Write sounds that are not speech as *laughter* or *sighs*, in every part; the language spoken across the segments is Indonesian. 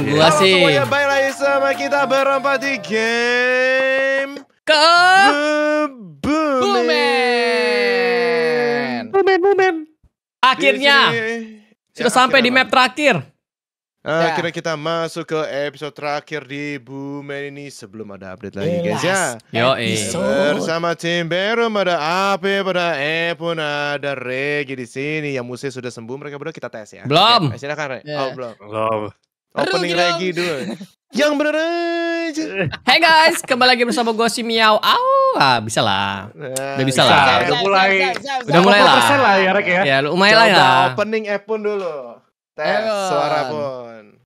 Iya. Gua Halo sih. semuanya, baik lagi sama kita berempat di game... Ke... Bumen. Bumen, Bumen. Akhirnya, sudah ya, sampai di map apa? terakhir. Nah, ya. kita masuk ke episode terakhir di Bumen ini sebelum ada update lagi Elas. guys ya. Yo, Bersama tim Berum ada AP, ada Epon, ada Regi di sini. Yang musuh sudah sembuh mereka berdua kita tes ya. Belum. Okay, eh, silakan Re. Yeah. Oh belum. Belum. Opening lagi dulu. Yang bener aja. *laughs* Hey guys, kembali lagi bersama gue si Miao. Au, ah, bisa lah. Eh, udah bisa, bisa lah. Bisa, udah mulai. Udah mulai lah. lah ya, Rek ya. Ya, lumayan lah ya. opening Epun dulu. Tes suara pun.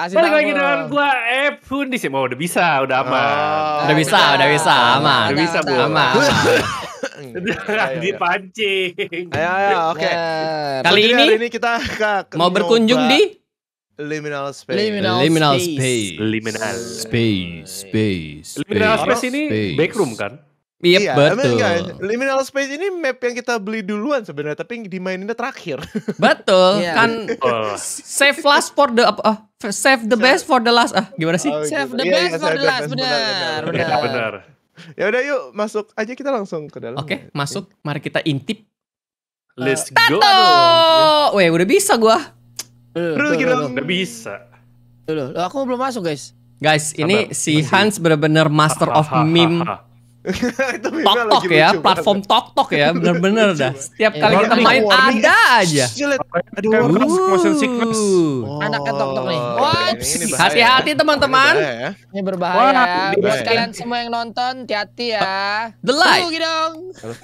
Asik Balik lagi dengan gue Epun di sini. Oh, udah bisa, udah aman. Oh, udah bisa, udah bisa, aman. Udah bisa, Bu. Aman. *laughs* Dipancing. Ayo, ayo, oke. Kali ini, ini kita mau berkunjung di Liminal space. Liminal, liminal space. space. Liminal space. Space. space. Liminal space, space ini space. backroom kan? Yep, iya, betul. I mean, guys, liminal space ini map yang kita beli duluan sebenarnya, tapi dimaininnya terakhir. *laughs* Betul, yeah. kan oh. save last for the uh, save the best for the last. Ah, gimana sih? Oh, gitu. save the iya, best yeah, for the last, benar, benar. Benar. Ya udah yuk masuk aja kita langsung ke dalam. Oke, okay, masuk. Mari kita intip. Let's go. Tato. Weh, udah bisa gua. Bro, kira udah bisa. Loh, loh, aku belum masuk, guys. Guys, Sampai ini si masih. Hans benar-benar master of meme. *laughs* tok tok ya, platform tok tok ya, bener-bener dah. Setiap kali kita main ada aja. Aduh, motion sickness. Oh. Anaknya tok tok nih. Hati-hati teman-teman. Ini ya. berbahaya. Buat kalian semua yang nonton, hati-hati ya. The light.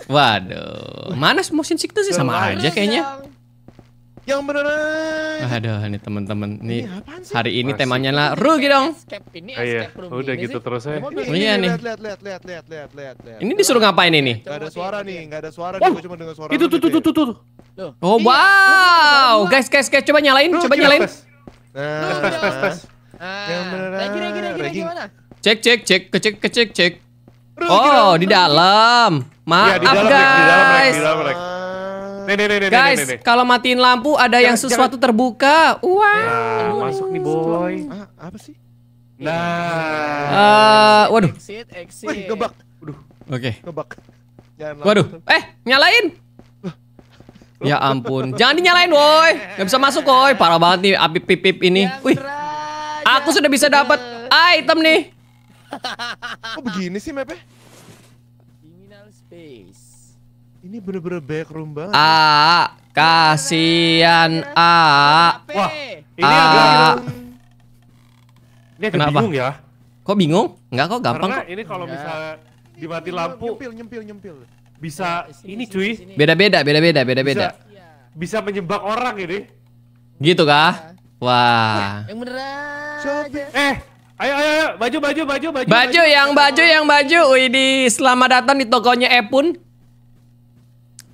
Waduh, mana motion sickness sih sama aja kayaknya. Yang beneran. Eh. Ah, aduh, ini teman-teman nih ini hari ini Masih. temanya lah rugi dong. Ini oh, iya. Udah gitu sih. terus ya. Iya nih. Lihat, lihat, lihat, lihat, lihat, lihat, lihat, Ini disuruh ngapain ini? Gak ada suara nih, gak ada suara. Oh. cuma dengar suara. Itu tuh tuh tuh tuh tuh. Oh iya, wow, guys guys guys coba nyalain, coba nyalain. Nah, tes tes tes. Yang beneran. Lagi lagi lagi lagi Cek cek cek kecek kecek cek. Oh, di dalam. Maaf ya, di dalam, guys. di dalam, di dalam, Nih nih nih Guys, kalau matiin lampu ada jangan, yang sesuatu jangan. terbuka. Wow. Ya, masuk nih boy. Ah, apa sih? Nah. Uh, waduh. Exit, exit. Wih, gebak. Waduh. Oke. Okay. Gebak. Jangan waduh. Eh, nyalain. ya ampun. Jangan dinyalain, woi. Gak bisa masuk, woi. Parah banget nih api pipip ini. Wih. Aku sudah bisa dapat item nih. Kok begini sih, Mepe? Ini bener-bener backroom banget. Ah, kasihan ah. Wah, ini ah. Ini agak Kenapa? bingung ya. Kok bingung? Enggak kok gampang Karena kok. ini kalau misalnya iya. dimati lampu nyempil nyempil nyempil. Bisa iya, ini cuy. Beda-beda, beda-beda, beda-beda. Bisa, iya. bisa menyebak orang ini. Gitu kah? Wah. Yang beneran. Coba. Eh, Ayo, ayo, ayo, baju, baju, baju, baju. Baju yang baju, yang baju. Widih, selamat datang di tokonya Epun.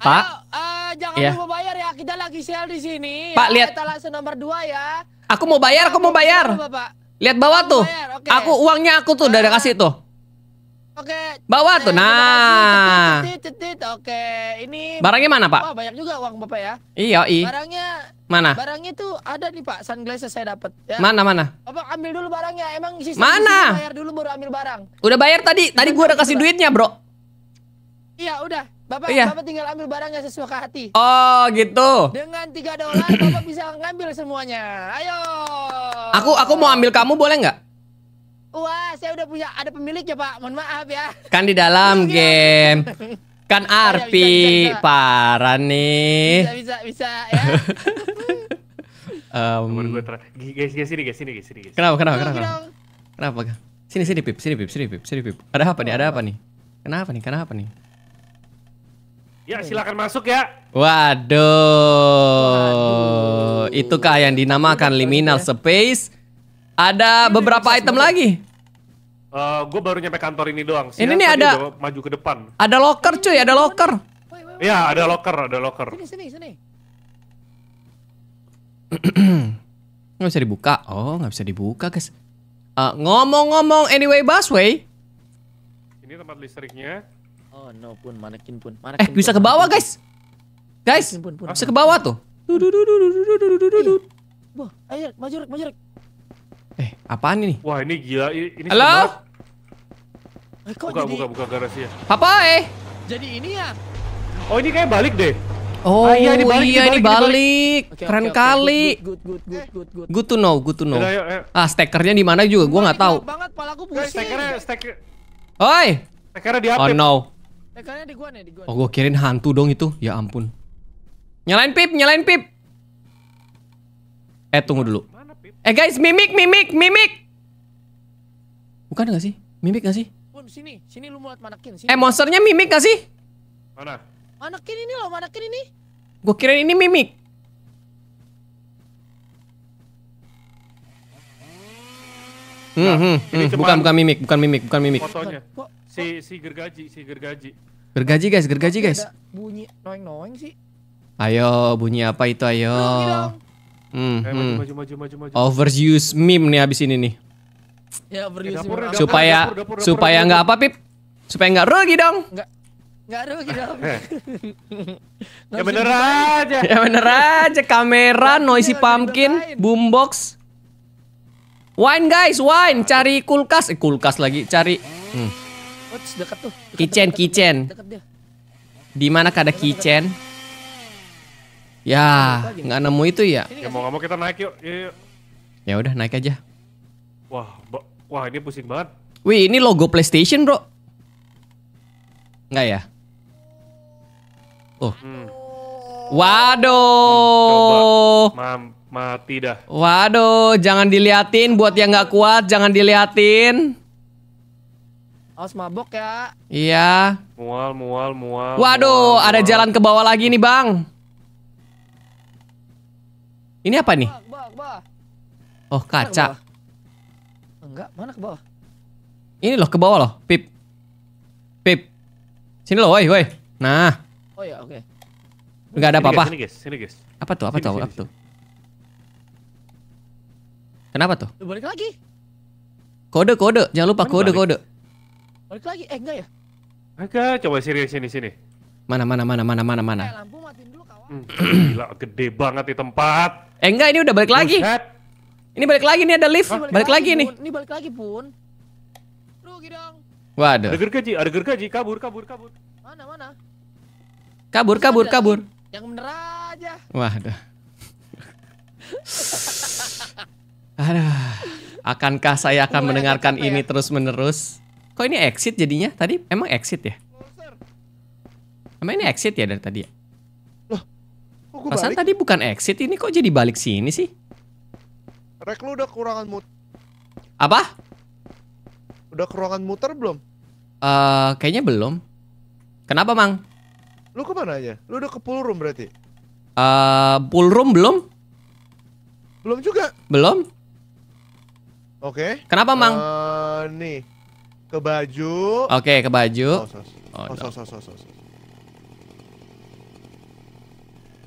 Pak. Ayo, uh, jangan ya. lupa bayar ya. Kita lagi sale di sini. Pak, ya. lihat. langsung nomor 2 ya. Aku mau bayar, aku, mau bayar. Bapak. Lihat bawah tuh. okay. Aku uangnya aku tuh udah kasih tuh. Oke. Okay. Bawah tuh. Eh, nah. Cetit, cetit, Oke. Ini Barangnya mana, Pak? Wah, banyak juga uang Bapak ya. Iya, iya. Barangnya Mana? Barangnya tuh ada nih Pak, sunglasses saya dapat. Ya. Mana mana? Bapak ambil dulu barangnya, emang sih Mana? Bayar dulu baru ambil barang. Udah bayar tadi, tadi gua udah kasih duitnya bro. Iya udah, Bapak, iya. Bapak tinggal ambil barangnya sesuai ke hati. Oh, gitu. Dengan tiga dolar, *coughs* Bapak bisa ngambil semuanya. Ayo. Aku aku mau ambil kamu boleh nggak? Wah, saya udah punya ada pemiliknya, Pak. Mohon maaf ya. Kan di dalam *laughs* game. Kan Arpi, parah nih. Bisa, bisa, bisa ya. um... *laughs* gue guys, guys, sini, guys, sini, guys, sini, guys. Kenapa, kenapa, kenapa? Kenapa? kenapa? kenapa? Sini, sini, Pip, sini, Pip, sini, Pip, sini, Pip. Ada apa nih, ada apa nih? Kenapa nih, kenapa nih? Kenapa nih? Ya silakan masuk ya. Waduh, Waduh. itukah yang dinamakan liminal space? Ada beberapa item lagi. Uh, eh, gue baru nyampe kantor ini doang. Siap ini ya. nih ada maju ke depan. Ada locker cuy, ada locker. Ya ada locker, ada locker. Sini sini sini. *clears throat* nggak bisa dibuka. Oh, nggak bisa dibuka, guys. Uh, ngomong-ngomong, anyway busway. Ini tempat listriknya. Oh no pun manekin pun. Eh, manekin eh pun, bisa ke bawah guys. Guys pun, pun, bisa ke bawah tuh. Wah ayo maju rek maju rek. Eh apaan ini? Wah ini gila ini. ini Halo. Eh, kok buka, jadi... buka buka garasi ya. Apa eh? Jadi ini ya. Oh ini kayak balik deh. Oh ah, iya, ini balik, iya ini balik, Okay, keren okay, kali. Good, good, good, good, good, good. to know, good to know. Ayo, ayo. Ah stekernya di mana juga, gue nggak tahu. Banget, pala gue pusing. Stekernya, steker. Oi. Stekernya di HP. Oh no. Eh, oh, gue kirim hantu dong itu. Ya ampun. Nyalain pip, nyalain pip. Eh, tunggu dulu. eh, guys, mimik, mimik, mimik. Bukan gak sih? Mimik gak sih? Oh, sini, sini lu muat manekin sini. Eh, monsternya mimik gak sih? Mana? Manekin ini loh, manekin ini. Gue kirain ini mimik. Hmm, nah, hmm, hmm. bukan bukan mimik, bukan mimik, bukan mimik. Si si gergaji, si gergaji. Gergaji guys, gergaji guys. bunyi noeng-noeng si Ayo, bunyi apa itu ayo? Hmm, eh, hmm maju, Overuse meme nih abis ini nih. Ya, overuse supaya supaya nggak apa pip? Supaya nggak rugi dong. Nggak nggak rugi dong. Eh. *laughs* ya bener aja. Ya bener aja. Kamera, noisy pumpkin, boombox. Wine guys, wine. Cari kulkas, eh, kulkas lagi. Cari. Hmm. Oh, Uts, deket tuh. Deket, kitchen, deket, kitchen. Deket, deket, Di mana ada kitchen? Ya, nggak nemu itu ya. Ya mau nggak mau kita naik yuk. yuk. Ya udah naik aja. Wah, wah ini pusing banget. Wih, ini logo PlayStation, Bro. nggak ya? Oh. Hmm. Waduh. Hmm, Mam, mati dah. Waduh, jangan diliatin buat yang nggak kuat, jangan diliatin. Awas mabok ya. Iya. Mual, mual, mual. Waduh, mual, ada mual. jalan ke bawah lagi nih, Bang. Ini apa nih? Bawah, bawah. Oh, kaca. Enggak, mana ke bawah? Ini loh, ke bawah loh. Pip. Pip. Sini loh, woi, woi. Nah. Oh ya, oke. Okay. Enggak ada apa-apa. Sini, guys. Sini, guys. Apa tuh? Apa sini, tuh? Sini, apa sini. tuh? Kenapa tuh? Balik lagi. Kode, kode. Jangan lupa kode, balik? kode. Balik lagi? Eh enggak ya? Enggak, coba serius sini sini. Mana mana mana mana mana mana. Eh, lampu matiin dulu kawan. Hmm, *clears throat* gila, gede banget di tempat. Eh enggak, ini udah balik lagi. Ini balik lagi nih ada lift. Balik, balik lagi, lagi nih. Ini balik lagi, pun Rugi dong. Waduh. Ada gergaji, ada gergaji, kabur kabur kabur. Mana mana? Kabur kabur kabur. Yang bener aja. Waduh. Aduh. Akankah saya akan ya, mendengarkan ya. ini ya? terus menerus? Kok ini exit jadinya? Tadi emang exit ya? Emang ini exit ya dari tadi ya? Loh, tadi bukan exit, ini kok jadi balik sini sih? Rek lu udah kurangan mut... Apa? Udah kurangan muter belum? Eh, uh, kayaknya belum. Kenapa, Mang? Lu kemana aja? Lu udah ke pool room berarti? Eh, uh, pool room belum? Belum juga. Belum? Oke. Okay. Kenapa, Mang? Uh, nih ke baju. Oke, okay, oh, oh, oh, ke baju.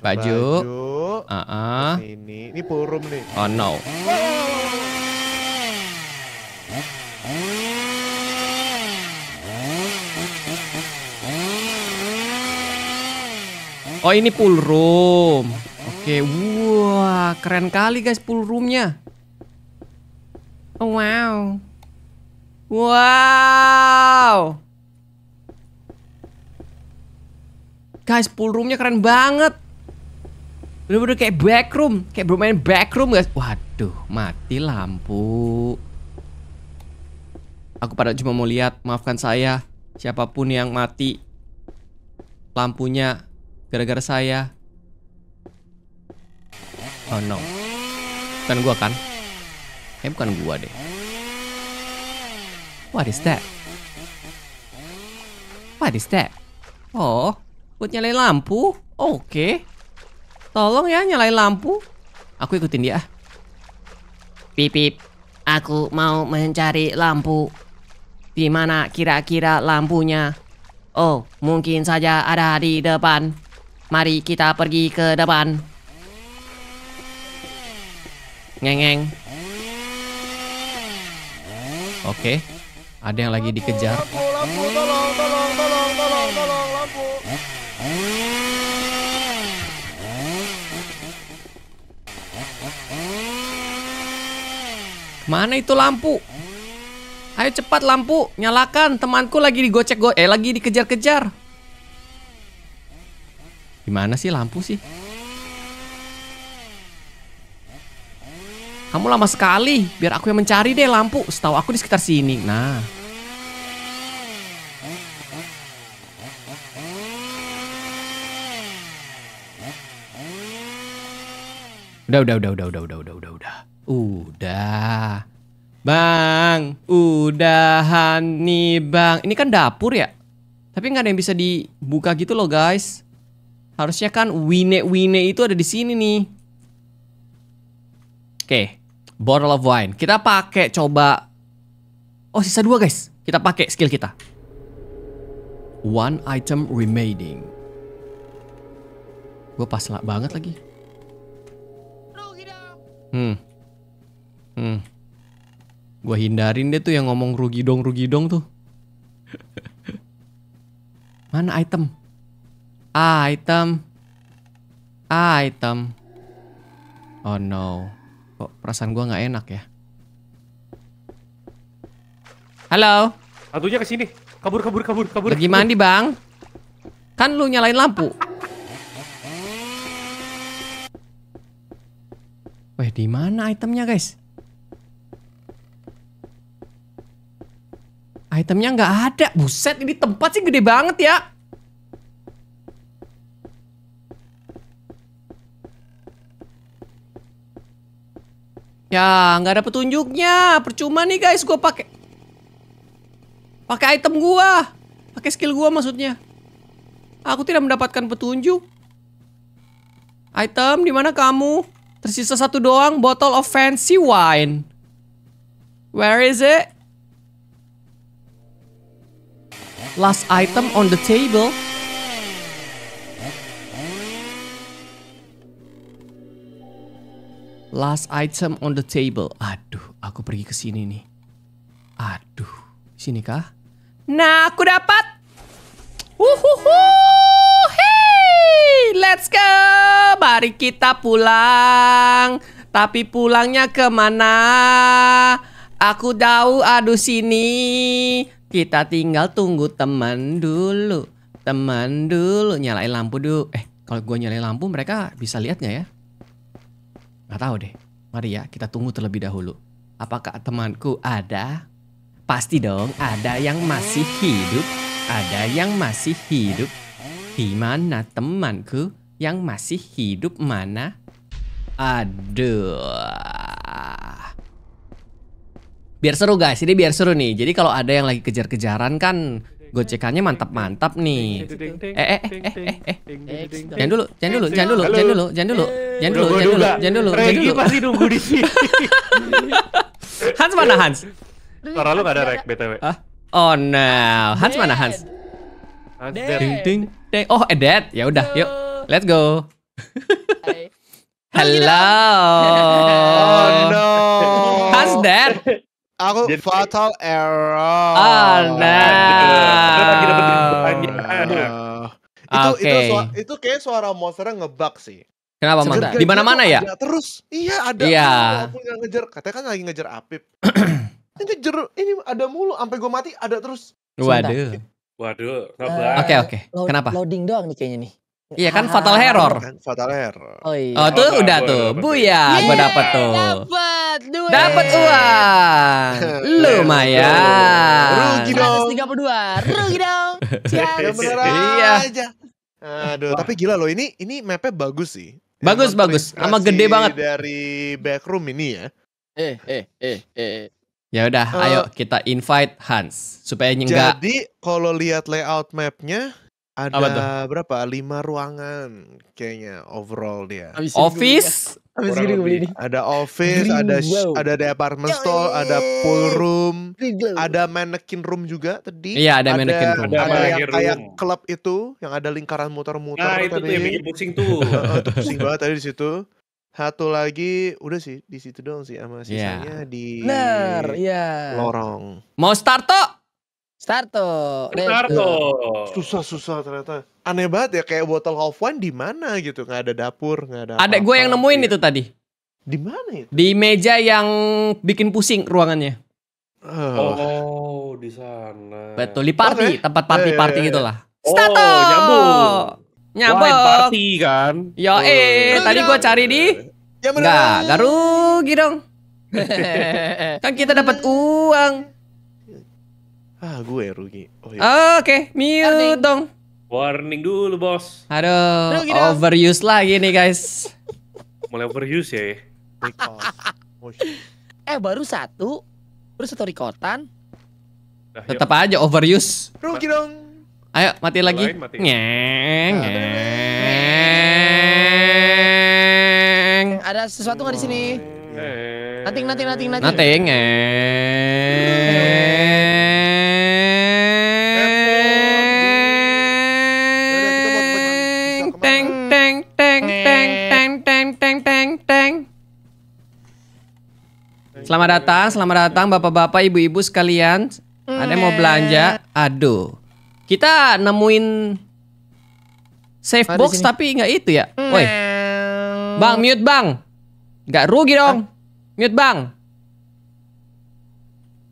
Baju. Baju. Uh -uh. Ini, ini purum nih. Oh no. Oh ini pool room. Oke, okay. wah wow, keren kali guys pool roomnya. Oh wow. Wow. Guys, pool roomnya keren banget. Bener-bener kayak backroom. Kayak bermain backroom guys. Waduh, mati lampu. Aku pada cuma mau lihat. Maafkan saya. Siapapun yang mati. Lampunya. Gara-gara saya. Oh no. Bukan gua kan? Eh bukan gua deh. What is that? What is that? Oh, buat nyalain lampu? Oke. Okay. Tolong ya nyalain lampu. Aku ikutin dia. Pipip, Aku mau mencari lampu. Di mana kira-kira lampunya? Oh, mungkin saja ada di depan. Mari kita pergi ke depan. Ngengeng. Oke. Okay. Ada yang lagi dikejar. Lampu, lampu, tolong, tolong, tolong, tolong, tolong, lampu. Mana itu lampu? Ayo cepat lampu, nyalakan. Temanku lagi digocek go eh lagi dikejar-kejar. Gimana sih lampu sih? Kamu lama sekali, biar aku yang mencari deh lampu. Setahu aku di sekitar sini. Nah. Udah, udah, udah, udah, udah, udah, udah, udah, udah. Udah. Bang, udahan nih bang. Ini kan dapur ya? Tapi nggak ada yang bisa dibuka gitu loh guys. Harusnya kan wine-wine itu ada di sini nih. Oke. Okay. Bottle of wine. Kita pakai coba Oh, sisa dua guys. Kita pakai skill kita. One item remaining. Gue pas banget lagi. Hmm. Hmm. Gue hindarin deh tuh yang ngomong rugi dong, rugi dong tuh. *laughs* Mana item? Item. Item. Oh no. Kok perasaan gua nggak enak ya? Halo? Hantunya ke sini. Kabur, kabur, kabur, kabur. Lagi mandi, Bang. Kan lu nyalain lampu. Wah, di mana itemnya, guys? Itemnya nggak ada. Buset, ini tempat sih gede banget ya. Ya, nggak ada petunjuknya. Percuma nih guys, gue pakai pakai item gue, pakai skill gue maksudnya. Aku tidak mendapatkan petunjuk. Item di mana kamu? Tersisa satu doang, botol of fancy wine. Where is it? Last item on the table. Last item on the table. Aduh, aku pergi ke sini nih. Aduh, sini kah? Nah, aku dapat. Uhuhu, Hey, let's go. Mari kita pulang. Tapi pulangnya kemana? Aku tahu, aduh sini. Kita tinggal tunggu teman dulu. Teman dulu. Nyalain lampu dulu. Eh, kalau gue nyalain lampu mereka bisa lihat ya? Gak tahu deh. Mari ya kita tunggu terlebih dahulu. Apakah temanku ada? Pasti dong ada yang masih hidup. Ada yang masih hidup. Di mana temanku yang masih hidup mana? Aduh. Biar seru guys, ini biar seru nih. Jadi kalau ada yang lagi kejar-kejaran kan Gocekannya mantap-mantap nih. Eh eh eh eh eh, eh. Jangan dulu, jangan dulu, jangan dulu, jangan dulu, jangan dulu, jangan dulu, jangan dulu, jangan dulu, jangan dulu. pasti nunggu di sini. Hans mana Hans? Suara lu gak ada rek BTW. Oh no. Hans mana Hans? ding ding ding. Oh, Edet, eh, Ya udah, yuk. Let's go. Hello. Oh no. Hans dead. Aku Jadi, fatal error. Ah, ah nah. Itu okay. itu itu kayak suara monster ngebug sih. Kenapa mantap? Di mana-mana ya? terus. Iya, ada. Iya. Walaupun nggak ngejar, katanya kan lagi ngejar Apip. *clears throat* Ini ngejar ini ada mulu sampai gue mati ada terus. Waduh. Waduh, uh, Oke, oke. Kenapa? Loading doang nih kayaknya nih. Iya kan ah. fatal error. Kan fatal error. Oh, iya. oh tuh oh, udah tuh. ya, gue iya, dapet tuh. Dapet dapat duit. Dapat uang. *laughs* Lumayan. Rugi dong. 132. Rugi dong. *laughs* Yang bener iya. aja. Aduh, tapi gila loh ini ini mapnya bagus sih. Bagus bagus, sama gede banget. Dari backroom ini ya. Eh eh eh eh. Ya udah, uh, ayo eh. kita invite Hans supaya nyenggak. Jadi kalau lihat layout mapnya, ada Apa tuh? berapa? Lima ruangan kayaknya overall dia. Abis office? Abis gue beli ini. Ada office, Green ada glow. ada department store, ada pool room, ada mannequin room juga tadi. Iya, ada, ada mannequin room. Ada, ada yang kayak klub itu yang ada lingkaran muter-muter nah, itu tadi. tuh yang pusing tuh. itu pusing banget tadi di situ. Satu lagi udah sih di situ doang sih sama sisanya yeah. di Bener, yeah. lorong. Mau start tuh Starto. Starto. Susah-susah ternyata. Aneh banget ya kayak botol half one di mana gitu, nggak ada dapur, nggak ada. Ada gue yang nemuin ya. itu tadi. Di mana itu? Di meja yang bikin pusing ruangannya. Oh, oh di sana. Betul, di party, okay. tempat party-party yeah, yeah, iya, gitulah. Iya. Oh, Starto. nyambung. Nyambung. party kan. Yo, oh. eh, tadi gue cari di Ya gak, gak garu gitu. kan kita dapat uang. Ah, gue rugi. Oh, iya. Oke, okay, mute Warning. dong. Warning dulu, Bos. Aduh, overuse lagi nih, guys. Mulai overuse ya. ya? eh, baru satu. Baru satu rekotan. Nah, Tetap aja overuse. Rugi dong. Ayo, mati lagi. mati. Ngeeng, Ada sesuatu nggak di sini? nating nating nating nating nating Selamat datang, selamat datang bapak-bapak, ibu-ibu sekalian. Ada yang mau iya. belanja? Aduh, kita nemuin safe box tapi nggak itu ya. Hmm. Woi, bang mute bang, nggak rugi dong. Ah. Mute bang,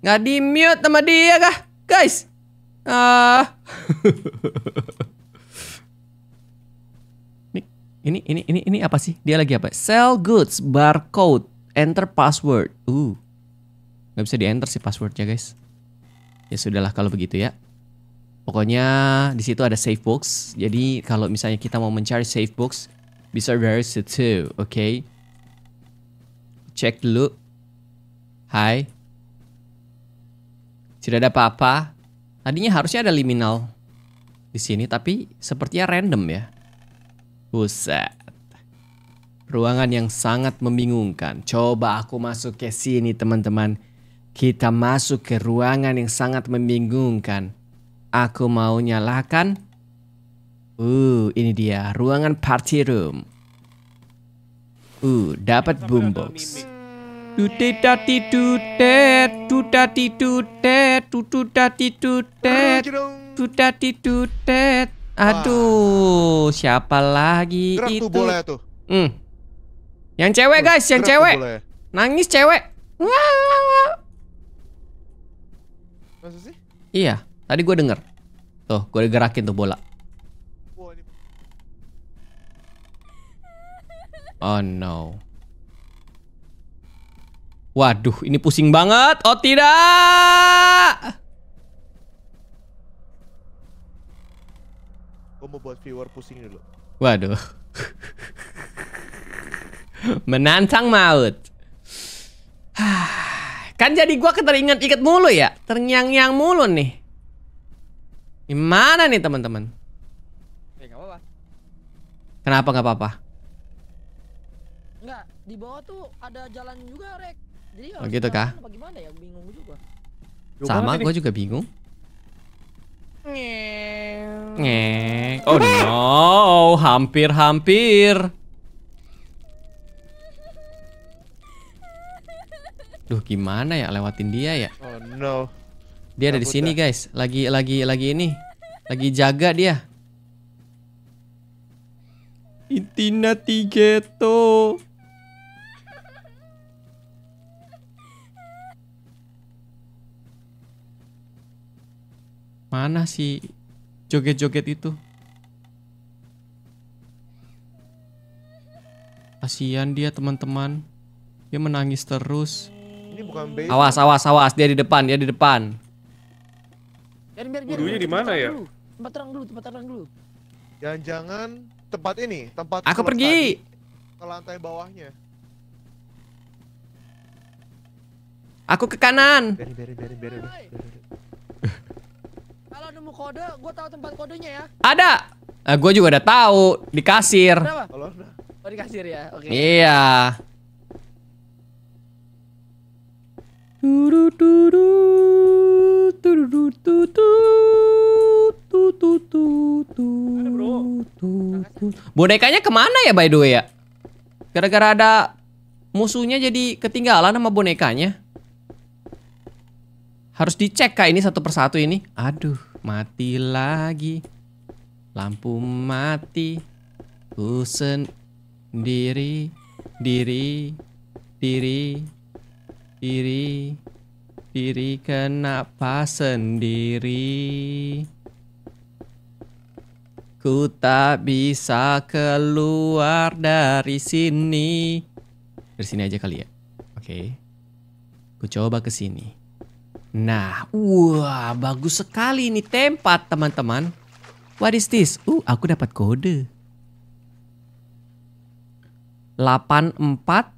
nggak di mute sama dia kah, guys? Ah, ini *laughs* ini ini ini ini apa sih? Dia lagi apa? Sell goods barcode enter password. Uh, nggak bisa di enter sih passwordnya guys. Ya sudahlah kalau begitu ya. Pokoknya di situ ada safe box. Jadi kalau misalnya kita mau mencari safe box, bisa dari situ, oke? Okay? Cek dulu. Hai. Tidak ada apa-apa. Tadinya harusnya ada liminal di sini, tapi sepertinya random ya. Buset ruangan yang sangat membingungkan. Coba aku masuk ke sini teman-teman. Kita masuk ke ruangan yang sangat membingungkan. Aku mau nyalakan. Uh, ini dia ruangan party room. Uh, dapat boombox. Aduh, siapa lagi itu? Hmm. Yang cewek guys, yang cewek. Nangis cewek. sih? Iya, tadi gue denger. Tuh, gue gerakin tuh bola. Oh no. Waduh, ini pusing banget. Oh tidak. Gue mau buat viewer pusing dulu. Waduh. *laughs* Menantang maut. kan jadi gue keteringat ikat mulu ya. ternyang-nyang mulu nih. Gimana nih teman-teman? Ya, Kenapa nggak apa-apa? Enggak, di bawah tuh ada jalan juga, Rek. Jadi oh gitu kah? gimana ya? Bingung juga. Sama, gue juga bingung. Nge. Nge. Oh no, hampir-hampir. Duh, gimana ya lewatin dia ya? Oh no. Dia ada di sini, guys. Lagi lagi lagi ini. Lagi jaga dia. Intina Tigeto. Mana sih joget-joget itu? Kasihan dia teman-teman. Dia menangis terus. Ini bukan base. Awas, awas, awas. Dia di depan, dia di depan. Kudunya di mana ya? Dulu. Tempat terang dulu, tempat terang dulu. Jangan-jangan tempat ini, tempat Aku pergi. Tadi, ke lantai bawahnya. Aku ke kanan. Beri, beri, beri, beri. Kalau nemu kode, gua tahu tempat kodenya ya. Ada. Nah, gua juga udah tahu di kasir. Kenapa? Oh, di kasir ya. Oke. Okay. Iya. Bonekanya kemana ya by the way ya? Gara-gara ada musuhnya jadi ketinggalan sama bonekanya. Harus dicek kak ini satu persatu ini. Aduh, mati lagi. Lampu mati. Ku sendiri, diri, diri kiri kena kenapa sendiri Ku tak bisa keluar dari sini Dari sini aja kali ya Oke okay. Ku coba ke sini Nah, wah bagus sekali ini tempat teman-teman. What is this? Uh, aku dapat kode. 84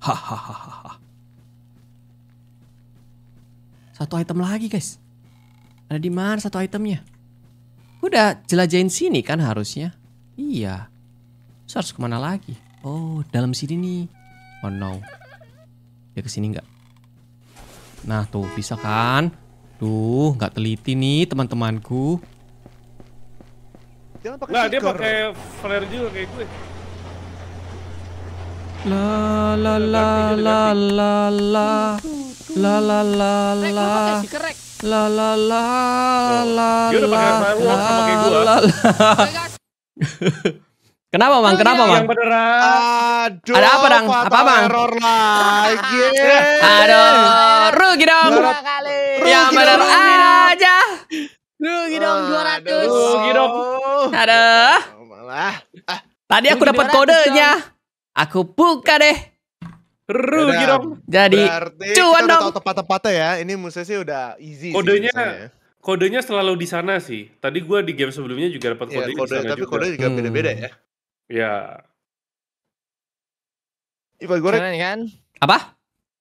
Hahaha. satu item lagi guys. Ada di mana satu itemnya? Udah jelajahin sini kan harusnya. Iya. Terus harus kemana lagi? Oh, dalam sini nih. Oh no. Dia kesini nggak? Nah tuh bisa kan? Duh, nggak teliti nih teman-temanku. Nah, dia pakai flare juga kayak gue. La la la la la gitu, la la la oh, la la la la la la la la la la Kenapa bang? Kenapa bang? Yang beneran. Aduh, ada apa bang? Apa bang? Error lagi. Aduh, rugi dong. Yang bener aja. Rugi dong Rugi dong. Ada. Tadi aku dapat kodenya. Aku buka deh. Rugi dong. Jadi cuan dong. Tepat-tepatnya ya. Ini musuh sih udah easy. Kodenya sih, kodenya selalu di sana sih. Tadi gua di game sebelumnya juga dapat iya, kode, ya, kode tapi juga. kode juga hmm. beda-beda hmm. ya. Ya. Iba goreng Kan, kan? Apa?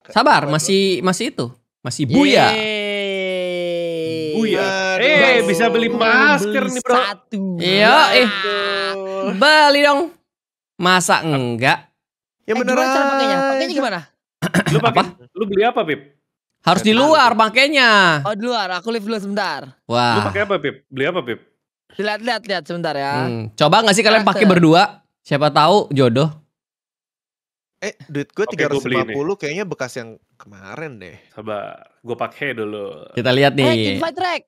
Sabar, masih masih itu, masih buya. Yeay. Buya. Eh, hey, bisa beli masker beli nih, Bro. Satu. Iya, eh. Beli dong. Masa enggak? Ya eh, beneran. Gimana pakainya? Pakainya gimana? lu pakai lu beli apa, Pip? Harus di luar pakainya. Oh, di luar. Aku lift dulu sebentar. Wah. Lu pakai apa, Pip? Beli apa, Pip? Lihat, lihat, lihat sebentar ya. Hmm. Coba nggak sih kalian pakai berdua? Siapa tahu jodoh. Eh, duit gue tiga ratus lima kayaknya bekas yang kemarin deh. Coba gue pakai dulu. Kita lihat eh, nih. Eh, invite track.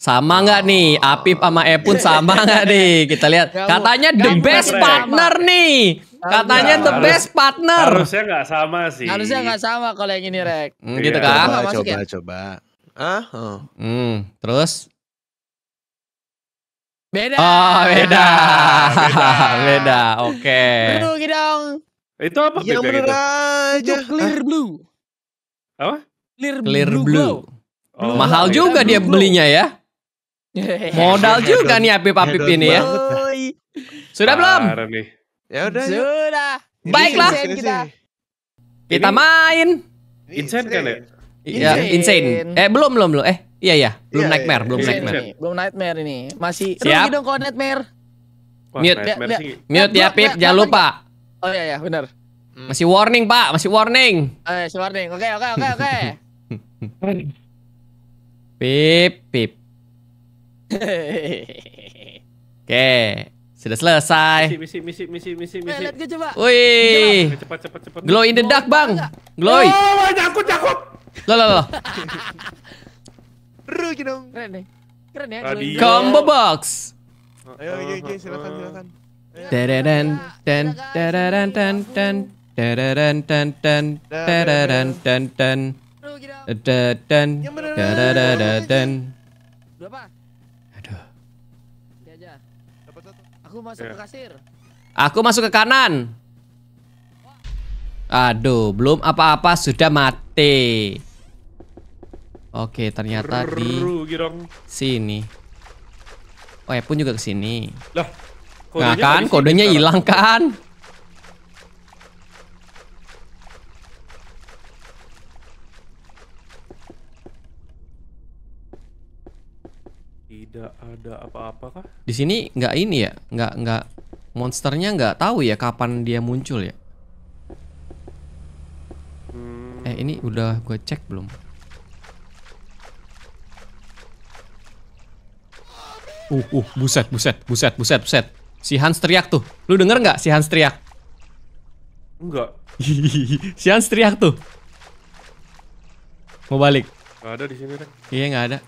Sama nggak oh. nih? Apip sama e pun sama *laughs* nggak nih? Kita lihat. Katanya the best partner nih. Katanya the best partner. Harusnya nggak sama sih. Harusnya nggak sama kalau yang ini Rek. Hmm, gitu iya, kan? Coba, ya? coba, coba. Ah, oh. hmm, terus beda. Oh, beda. Beda. *laughs* beda. Oke. Okay. Berugi dong. Itu apa? Yang bener gitu? aja. Itu clear ah. blue. Apa? Clear, clear blue. blue. Oh, mahal iya. juga blue, dia belinya ya. Modal juga nih api Habib ini ya. Sudah belum? Ya udah. Sudah. Baiklah. Kita kita main. Insane kan ya? Iya, insane. Eh belum belum belum. Eh iya iya, belum iya, nightmare, iya. belum nightmare. Belum nightmare ini. Masih rugi dong kalau nightmare. Mute. Mute ya Pip, jangan lupa. Oh iya iya, benar. Hmm. Masih warning, Pak. Masih warning. Eh, warning. Oke, oke, oke, oke. *laughs* Pip, pip. Oke, sudah selesai. Misi, misi, misi, misi, misi. Eh, lihat Wih. Cepat, cepat, cepat. Glow in the dark, oh, Bang. Glow. Oh, jakut jakut. Lo, lo, lo. Keren deh. Keren ya. Combo box. Ayo, ayo, ayo, silakan, silakan. Tereren, ten, tereren, ten, ten, tereren, ten, ten, tereren, ten, ten, ten, ten, ten, ten, ten, ten, Aku masuk iya. ke kasir. Aku masuk ke kanan. Aduh, belum apa-apa sudah mati. Oke, ternyata di sini. Oh, ya pun juga ke sini. Lah, nah kan kodenya hilang kan? tidak ada apa-apa kah? Di sini nggak ini ya, nggak nggak monsternya nggak tahu ya kapan dia muncul ya. Hmm. Eh ini udah gue cek belum? Uh uh buset buset buset buset buset. Si Hans teriak tuh. Lu denger nggak si Hans teriak? Enggak. *laughs* si Hans teriak tuh. Mau balik. Gak ada di sini, Rek. Iya, nggak ada.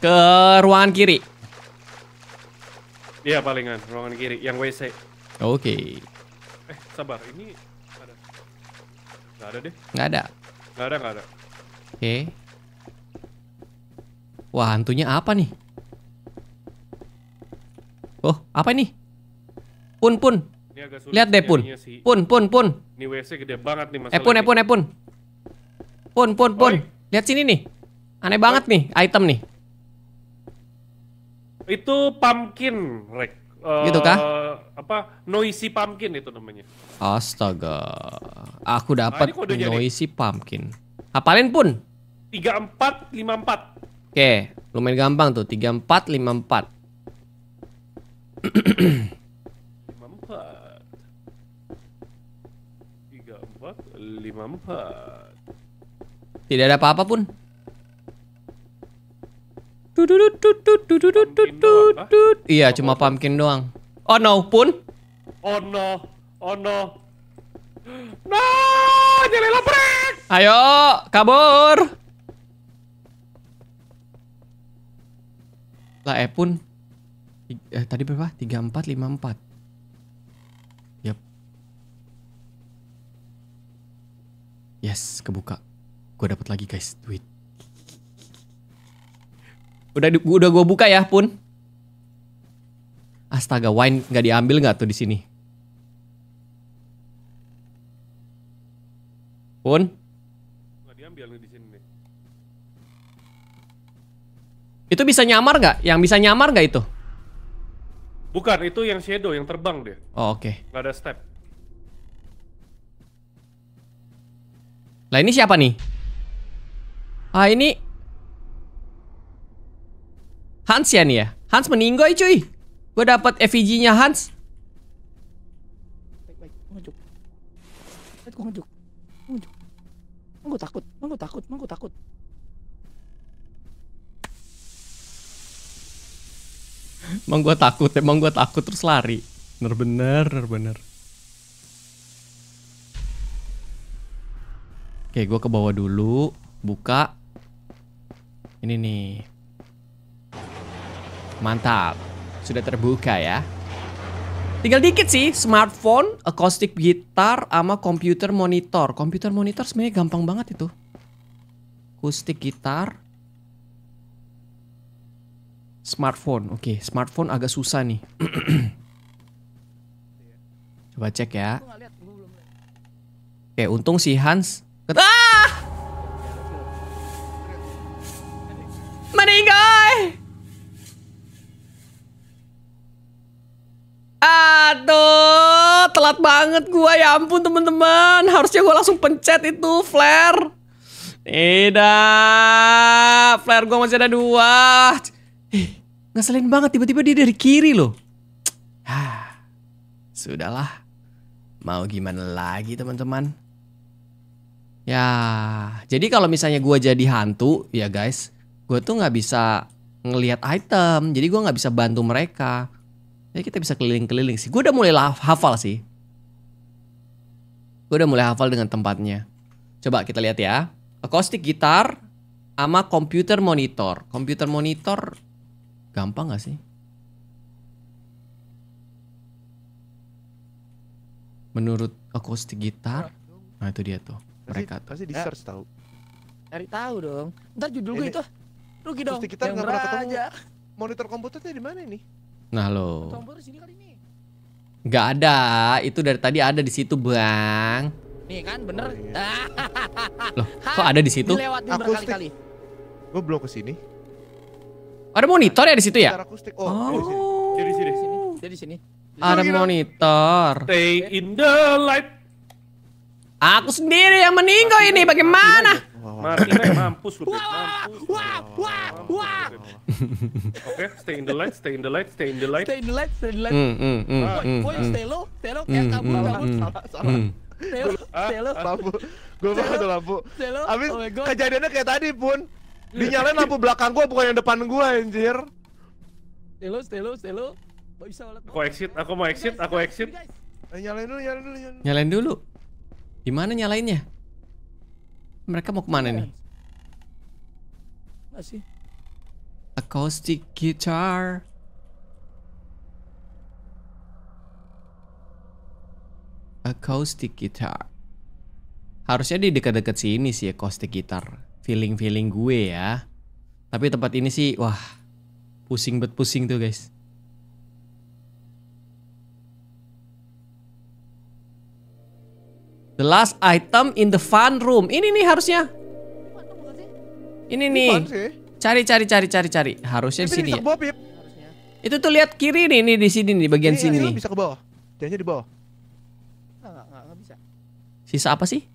Ke ruangan kiri. Iya palingan, ruangan kiri, yang WC. Oke. Okay. Eh, sabar, ini ada. Gak ada deh. Gak ada. Gak ada, gak ada. Oke. Okay. Wah, hantunya apa nih? Oh, apa ini, Pun, pun. Lihat deh, pun. Si... Pun, pun, pun. Ini WC gede banget nih mas, Eh, pun, eh, pun, eh, pun. Pun, pun, pun. Lihat sini nih. Aneh Oi. banget nih item nih. Itu pumpkin, Rek. Uh, eh, gitu kah? Apa noisy pumpkin itu namanya. Astaga. Aku nah, dapat nah, noisy nih. pumpkin. Apalin pun. lima empat. Oke, lumayan gampang tuh. empat 54. empat lima 54. Tidak ada apa-apa pun. Iya, cuma pumpkin doang. Oh no pun. Oh no. Oh no. No, jadi lebrek. Ayo, kabur. Lah eh pun. Eh, tadi berapa? Tiga empat lima empat. Yap. Yes, kebuka. Gue dapat lagi guys duit. Udah udah gue buka ya pun. Astaga, wine nggak diambil nggak tuh di sini? Pun? Nggak diambil di sini Itu bisa nyamar nggak? Yang bisa nyamar nggak itu? Bukan, itu yang shadow, yang terbang dia. Oh, oke. Okay. Nggak ada step. Lah ini siapa nih? Ah ini Hans ya nih ya Hans meninggoy cuy Gue dapet FVG e nya Hans Baik takut Emang takut Emang takut Emang gue takut Emang gue takut terus lari Bener-bener Bener-bener Oke gue ke bawah dulu Buka Ini nih Mantap. Sudah terbuka ya. Tinggal dikit sih, smartphone, acoustic gitar, sama komputer monitor. Komputer monitor sebenarnya gampang banget itu. Akustik gitar, smartphone. Oke, okay, smartphone agak susah nih. *clears throat* Coba cek ya. Oke, okay, untung sih Hans. ah! telat banget gue ya ampun teman-teman. Harusnya gue langsung pencet itu flare. Tidak. Flare gue masih ada dua. Ih, ngeselin banget tiba-tiba dia dari kiri loh. Sudahlah. Mau gimana lagi teman-teman? Ya, jadi kalau misalnya gue jadi hantu, ya guys, gue tuh nggak bisa ngelihat item, jadi gue nggak bisa bantu mereka. Jadi kita bisa keliling-keliling sih. Gue udah mulai hafal sih. Gue udah mulai hafal dengan tempatnya. Coba kita lihat ya. akustik gitar sama komputer monitor. komputer monitor gampang gak sih? Menurut akustik gitar, nah itu dia tuh mereka tuh. Pasti di search tahu. Cari tahu dong. Ntar judul gue itu rugi dong. Akustik gitar nggak pernah ketemu. Monitor komputernya di mana ini? Nah lo. Komputer sini kali ini. Gak ada, itu dari tadi ada di situ, Bang. Nih kan bener. Oh, iya. *laughs* Loh, kok ada di situ? Aku kali Gue blok ke sini. Ada monitor ya di situ ya? Oh, oh. Jadi iya sini. Jadi sini. Ada monitor. Stay in the light. Aku sendiri yang meninggal ini, bagaimana? Mati mampus lu, mampus. Wah, wah, wah. Oke, stay in the light, stay in the light, stay in the light. Stay in the light, stay in the light. Mm, mm, Boy, hmm, hmm, hmm. stay low, stay low. Eh, kabur, kabur. Salah, salah. Stay low, stay ah. low. Lampu. Gue banget tuh lampu. Abis oh kejadiannya kayak tadi, Pun. Iya. Dinyalain lampu belakang gue, bukan yang depan gue, anjir. Stay low, stay low, stay low. Aku exit, aku mau exit, aku exit. Eh, nyalain dulu, nyalain dulu. Nyalain dulu. Gimana nyalainnya? Mereka mau kemana nih? Masih. Acoustic guitar. Acoustic guitar. Harusnya di dekat-dekat sini sih acoustic guitar. Feeling-feeling gue ya. Tapi tempat ini sih, wah, pusing bet pusing tuh guys. The last item in the fun room. Ini nih harusnya. Ini nih. Cari cari cari cari cari. Harusnya di sini ya. Itu tuh lihat kiri nih, nih di sini nih bagian iya, iya, sini iya, nih. Bisa ke bawah. Jangan di bawah. bisa. Sisa apa sih?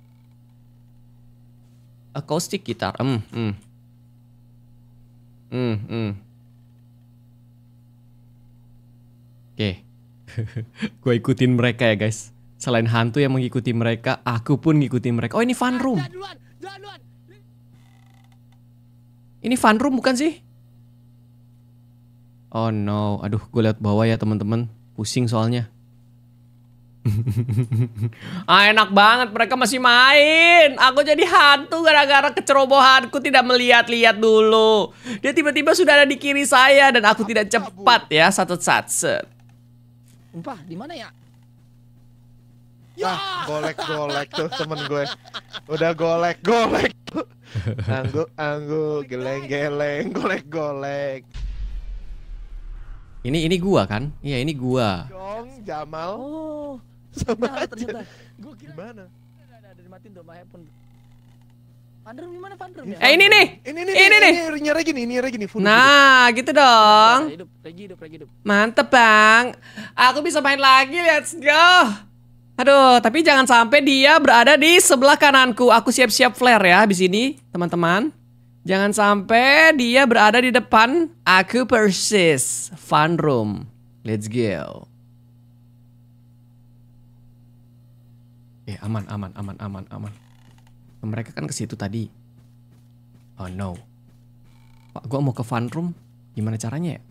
Acoustic gitar. Hmm, hmm. Hmm, hmm. Oke. *laughs* Gue ikutin mereka ya, guys. Selain hantu yang mengikuti mereka, aku pun mengikuti mereka. Oh, ini fun room. Ini fun room bukan sih? Oh no, aduh gue lihat bawah ya teman-teman, pusing soalnya. *laughs* ah, enak banget mereka masih main. Aku jadi hantu gara-gara kecerobohanku tidak melihat-lihat dulu. Dia tiba-tiba sudah ada di kiri saya dan aku tidak cepat ya, satu-satu. Umpah, di mana ya? Ya. ah, golek-golek tuh temen gue. Udah golek-golek tuh. Anggu-anggu, geleng-geleng, golek-golek. Ini ini gua kan? Iya, ini gua. Dong, Jamal. Oh. Sama ya, aja. Ternyata. Gua kira gimana? Ada ada dimatiin dong handphone. Pandrum gimana Pandrum ya? Eh ini nih. Ini nih. Ini nih. Ini nih, gini, ini nyari nih, Full nah, gitu dong. Hidup, lagi hidup, hidup. Mantep, Bang. Aku bisa main lagi, let's go. Aduh, tapi jangan sampai dia berada di sebelah kananku. Aku siap-siap flare ya di sini, teman-teman. Jangan sampai dia berada di depan aku persis. Fun room. Let's go. Eh, aman, aman, aman, aman, aman. Mereka kan ke situ tadi. Oh no. Pak, gua mau ke fun room. Gimana caranya ya?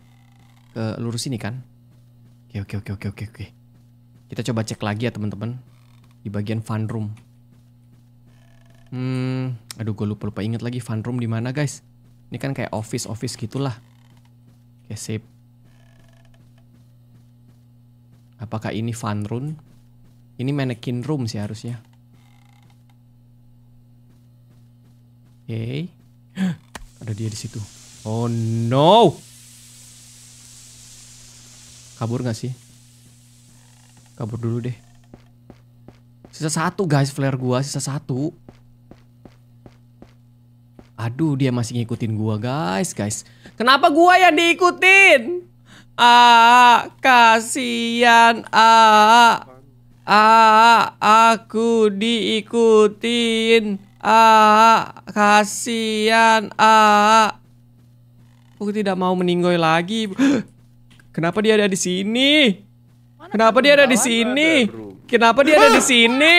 Ke lurus ini kan? Oke, oke, oke, oke, oke, oke. Kita coba cek lagi ya teman-teman. Di bagian fun room. Hmm, aduh gue lupa-lupa inget lagi fun room di mana guys. Ini kan kayak office-office gitulah. Oke, save. Apakah ini fun room? Ini mannequin room sih harusnya. Oke. Okay. *gasps* Ada dia di situ. Oh no. Kabur gak sih? Kabur dulu deh. Sisa satu guys flare gua, sisa satu. Aduh, dia masih ngikutin gua guys, guys. Kenapa gua yang diikutin? Ah, kasihan. Ah, ah, aku diikutin. Ah, kasihan. Ah, aku tidak mau meninggoy lagi. *gasps* Kenapa dia ada di sini? Kenapa dia ada di *laughs* sini? Kenapa dia ada di sini?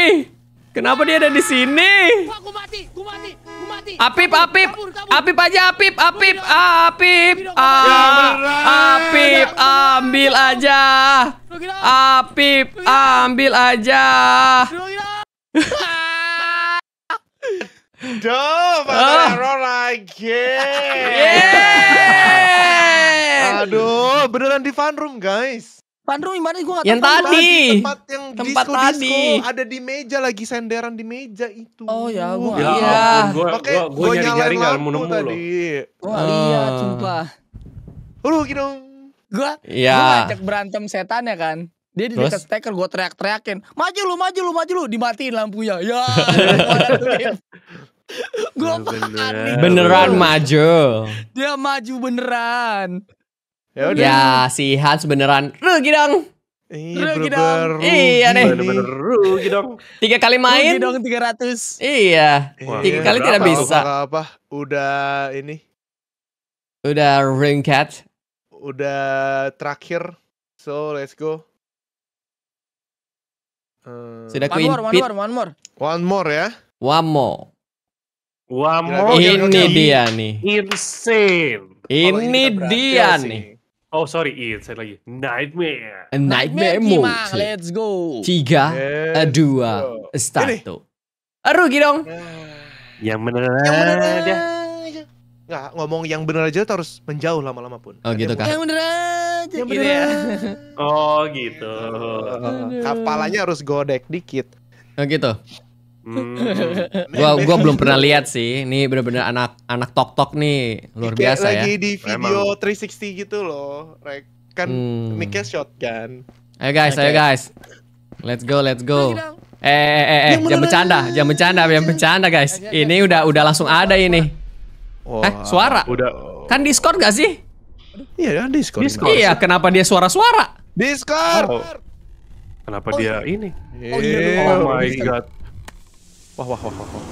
Kenapa dia ada di sini? Aku mati, aku mati, aku mati. Apip, Apip, Apip aja, Apip, Apip, Apip, ah, Apip, ambil aja, Apip, ambil aja. Duh, ah. error lagi. Aduh, beneran di fun room guys. Pandrum gimana gue gak Yang tadi. Tempat yang tempat disco, tadi. Disco, ada di meja lagi senderan di meja itu. Oh ya gue ya iya. Gue gue gue nyari-nyari gak nemu nemu loh. Wah iya ah. sumpah. Lu gitu dong. Gue ya. gue ngajak berantem setan ya kan. Dia di dekat steker gue teriak-teriakin. Maju lu, maju lu, maju lu. Dimatiin lampunya. Ya. *laughs* gue panik. Beneran maju. Dia maju beneran. Ya Ya si Hans beneran rugi dong. rugi dong. Iya nih. Bener-bener rugi dong. Tiga kali main. Rugi dong 300. Iya. Wah, tiga iya. kali tidak bisa. Apa, apa, Udah ini. Udah ringkat. Udah terakhir. So let's go. Hmm. Sudah one more, one more, one more. One more ya. One more. One more. Ini dia nih. Insane. Ini oh, dia nih. Oh sorry, iya, saya lagi. Nightmare. nightmare, nightmare mode. Let's go. Tiga, yes, eh, dua, go. start. Rugi dong. *sighs* Yang bener yang bener aja. Nggak, ngomong yang bener aja harus menjauh lama-lama pun. Oh gitu kan. Yang bener aja. Yang bener. Ya. *laughs* Oh gitu. Kepalanya harus godek dikit. Oh gitu. Hmm. gua gua belum pernah lihat sih. Ini benar-benar anak anak tok tok nih, luar biasa kayak ya. Lagi di video Memang. 360 gitu loh, Rek. Kan hmm. mic shotgun. Ayo guys, okay. ayo guys. Let's go, let's go. Eh, eh, eh, eh. jangan bercanda, jangan bercanda, jangan bercanda guys. Ini udah udah langsung ada ini. Oh, eh, suara. Udah. Kan Discord gak sih? Iya, kan Discord. Discord. Iya. iya, kenapa dia suara-suara? Discord. Oh. Kenapa oh, dia iya. ini? Oh, iya, oh, iya. oh my god. Wah wah wah wah wah.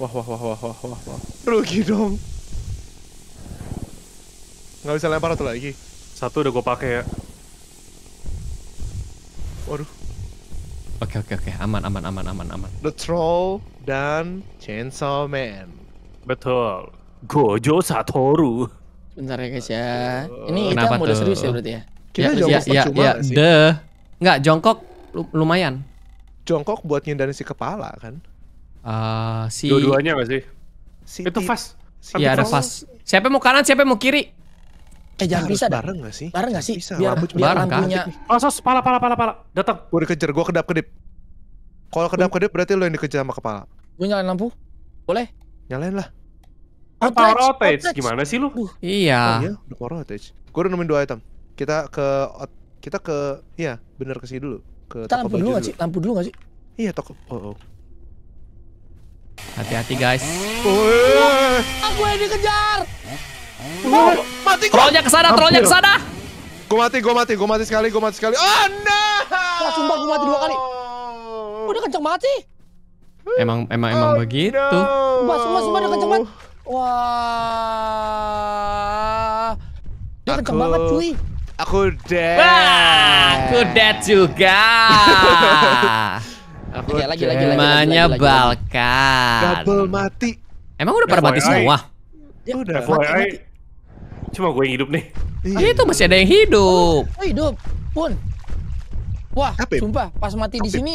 Wah wah wah wah wah wah wah. Rugi dong. Nggak bisa lempar tuh lagi. Satu udah gue pakai ya. Waduh. Oke oke oke, aman aman aman aman aman. The Troll dan Chainsaw Man. Betul. Gojo Satoru. Bentar ya guys ya. Ini Kenapa kita udah serius ya berarti ya? Kita ya, jongkok ya, ya percuma ya, ya. Sih? Nggak, jongkok lumayan jongkok buat nyindarin si kepala kan? Uh, si Dua-duanya gak sih? Si itu fast. Si iya ada fast. Siapa mau kanan, siapa mau kiri? Eh jangan bisa bareng gak sih? Bareng gak sih? Bisa. Biar, biar bareng lampunya. Kan? Oh sos, pala, pala, pala, pala. Datang. Gue dikejar, gue kedap-kedip. Kalau kedap-kedip berarti lo yang dikejar sama kepala. Gue nyalain lampu. Boleh? Nyalain lah. Apa outage. Gimana sih lu? Uh. Iya. Oh, iya, power outage. Gue udah nemuin dua item. Kita ke kita ke iya, bener ke sini dulu ke Kita lampu dulu, nggak sih? Lampu dulu gak sih? Iya toko. Oh, oh. Hati-hati guys. Aku yang dikejar. Oh, mati gua. Trollnya ke sana, trollnya ke sana. Gua mati, gua mati, gua mati sekali, gua mati sekali. Oh, no. Wah, sumpah gua mati dua kali. Udah oh. kenceng mati Emang emang emang oh, begitu. No. Sumpah, sumpah, udah kenceng banget. Wah. Dia kenceng banget cuy. Aku dead. Wah, aku dead juga. *laughs* aku okay, lagi, lagi, lagi, Menyebalkan. Double mati. Emang udah pada mati semua? Ya, udah, mati, mati. Cuma gue yang hidup nih. Ah, iya. itu masih ada yang hidup. Oh, hidup. Pun. Wah, Kapip. sumpah pas mati Kapip. di sini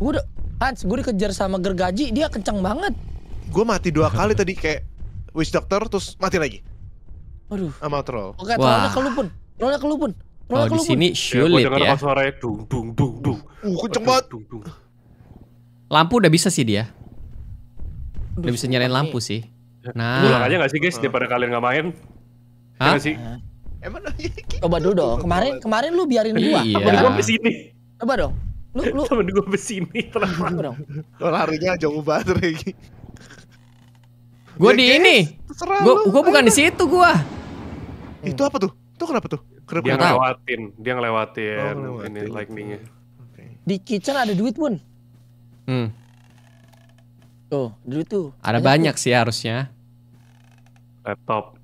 gue udah Hans, gue dikejar sama gergaji, dia kencang banget. Gue mati dua kali tadi kayak wish Doctor terus mati lagi. Aduh. Sama troll. Oke, troll udah kelupun lu kelupun. Rola oh, kelupun. di sini sulit ya. Gua dengar ya. suara dung dung dung dung. Uh, kenceng banget. Dung, dung. Lampu udah bisa sih dia. Udah bisa nyalain lampu sih. Ya, nah. Pulang aja gak sih guys daripada kalian gak main? Ya Hah? Ya sih? Emang eh, Coba dulu dong. Kemarin kemarin lu biarin gua. Iya. Apa gua sini? Coba dong. Lu lu Coba gua sini. terang. Coba dong. Lo larinya jauh banget lagi. Gua ya, di ini. Gua gua bukan di situ gua. Itu apa tuh? Itu kenapa tuh? Kenapa dia ngelewatin, dia ngelewatin, oh, ini lightningnya. Okay. Di kitchen ada duit pun. Hmm. Tuh, duit tuh. Ada, ada banyak sih harusnya. Laptop.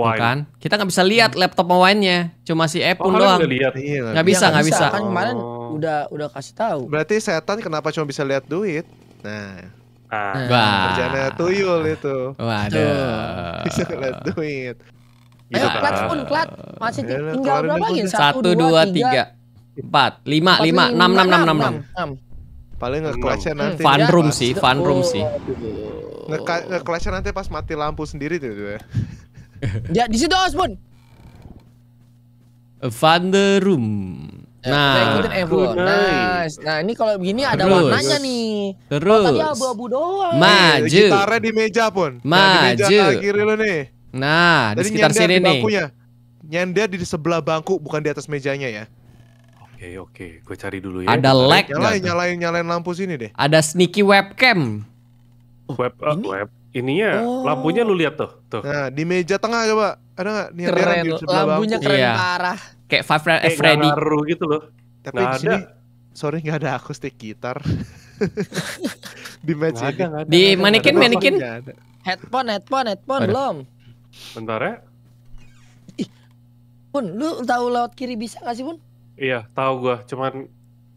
Wine. Bukan. Kita nggak bisa lihat laptop wine-nya. Cuma si Apple oh, doang. Iya, nggak iya, bisa, nggak bisa. bisa. Kan kemarin oh. udah udah kasih tahu. Berarti setan kenapa cuma bisa lihat duit? Nah. Ah. Wah. Kerjanya tuyul itu. Waduh. *laughs* Bisa lihat duit. Gitu eh, Ayo, klat pun klat masih tinggal berapa lagi? Satu, dua, tiga, empat, lima, lima, enam, enam, enam, enam, enam. Paling ngeclashnya hmm, nanti. Fun room sih, fun room sih. Ngeclashnya nanti pas mati lampu sendiri tuh. Ya. *laughs* ya di situ Osbon. Fun the room. Ya, nah, nah, nice. Nah, ini kalau begini ada warnanya nih. Terus. Kalau tadi abu-abu doang. Maju. Gitarnya di meja pun. Maju. Nah, di meja kiri nih. Nah, Jadi di sekitar sini di bangkunya. nih. Nyender di sebelah bangku bukan di atas mejanya ya. Oke, oke. Gue cari dulu ya. Ada ya. lag Nyalain, nyalain, nyalain lampu sini deh. Ada sneaky webcam. Web, uh, Ini? web. Ininya, oh. lampunya lu lihat tuh, tuh. Nah, di meja tengah coba. Ada nggak nyender keren. di sebelah Lampunya bangku? keren iya. parah. Kayak Five Nights at Freddy. Kayak gitu loh. Tapi gak di sini, ada. sorry nggak ada akustik gitar. *laughs* di meja. ini. ada, ada, di manekin, manekin. Headphone, headphone, headphone belum. Bentar ya. Ih, pun lu tahu lewat kiri bisa gak sih pun? Iya, tahu gua, cuman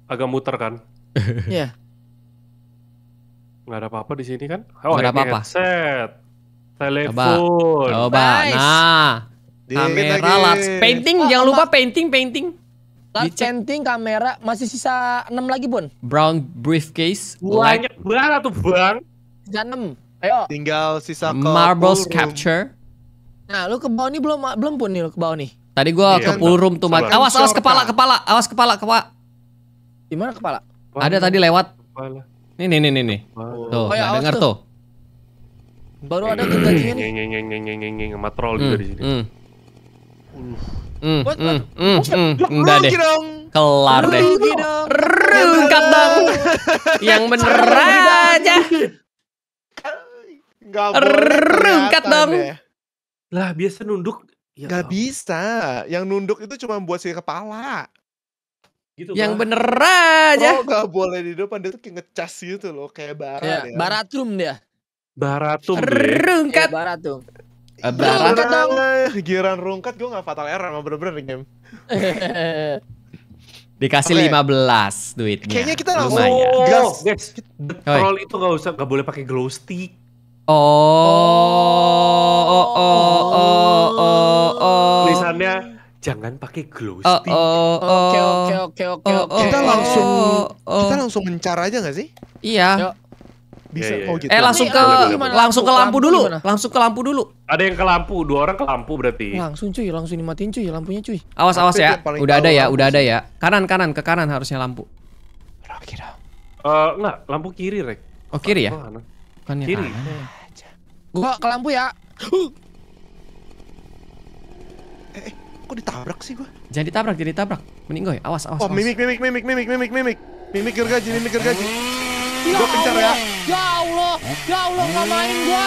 agak muter kan. *laughs* Iya. yeah. Gak ada apa-apa di sini kan? Oh, gak ada apa-apa. Set. telepon. Coba, Coba. Nice. nah. Kamera, lats, painting, oh, jangan lupa painting, painting. Di centing kamera masih sisa 6 lagi, Bun. Brown briefcase. Banyak banget tuh, Bang. Sisa 6. Ayo. Tinggal sisa Marbles room. capture. Nah, lu ke bawah nih belum belum pun nih lu ke bawah nih. Tadi gua iya, ke pool kan. room tuh mati. Awas, awas kepala, kepala, awas kepala, kepala. Di mana kepala? Ada tadi lewat. Kepala. Nih nih nih nih nih. Tuh, oh, ya, dengar tuh. tuh. Baru ada kejadian nih. Nyeng nyeng nyeng nyeng nyeng sama troll hmm, juga di sini. Hmm. Hmm. Hmm. Hmm. hmm. deh. Kelar deh. Rungkat dong. Yang bener aja. Rungkat dong. Lah biasa nunduk ya Gak bisa. Yang nunduk itu cuma buat si kepala. Gitu yang bah. bener aja. Oh gak boleh di depan dia tuh kayak ngecas gitu loh. Kayak barat, iya, ya, dia. Baratum dia. Baratum. Rungkat. Ya, baratum. Eh, iya, barat rungkat dong. Giran rungkat gue gak fatal error Emang bener-bener game. *laughs* Dikasih lima okay. belas duitnya. Kayaknya kita langsung oh, gas. Guys, troll itu gak usah gak boleh pakai glow stick. Oh, oh, oh, oh, oh, oh, oh. Tulisannya jangan pakai glow stick. Oh, oh, oh, oke, oke, oke, oke. Oh, oh, kita langsung, kita langsung mencar aja nggak sih? Iya. Bisa. Yeah, yeah. Oh, iya. gitu. Eh langsung ke langsung ke lampu dulu, langsung ke lampu dulu. Ada yang ke lampu, dua orang ke lampu berarti. Langsung cuy, langsung dimatiin cuy lampunya cuy. Awas awas ya, udah ada ya, udah ada ya. Kanan kanan ke kanan harusnya lampu. Kira. Eh enggak, lampu kiri rek. Oh kiri ya? Bukan ya Kiri. kanan. Eh. Gua ke lampu ya. Eh, eh, kok ditabrak sih gua? Jangan ditabrak, jadi ditabrak. Mending gue, awas, awas. Oh, awas. mimik, mimik, mimik, mimik, mimik, mimik. Mimik gergaji, mimik gergaji. Ya gua pencar ya. Ya Allah, ya Allah nggak main gua.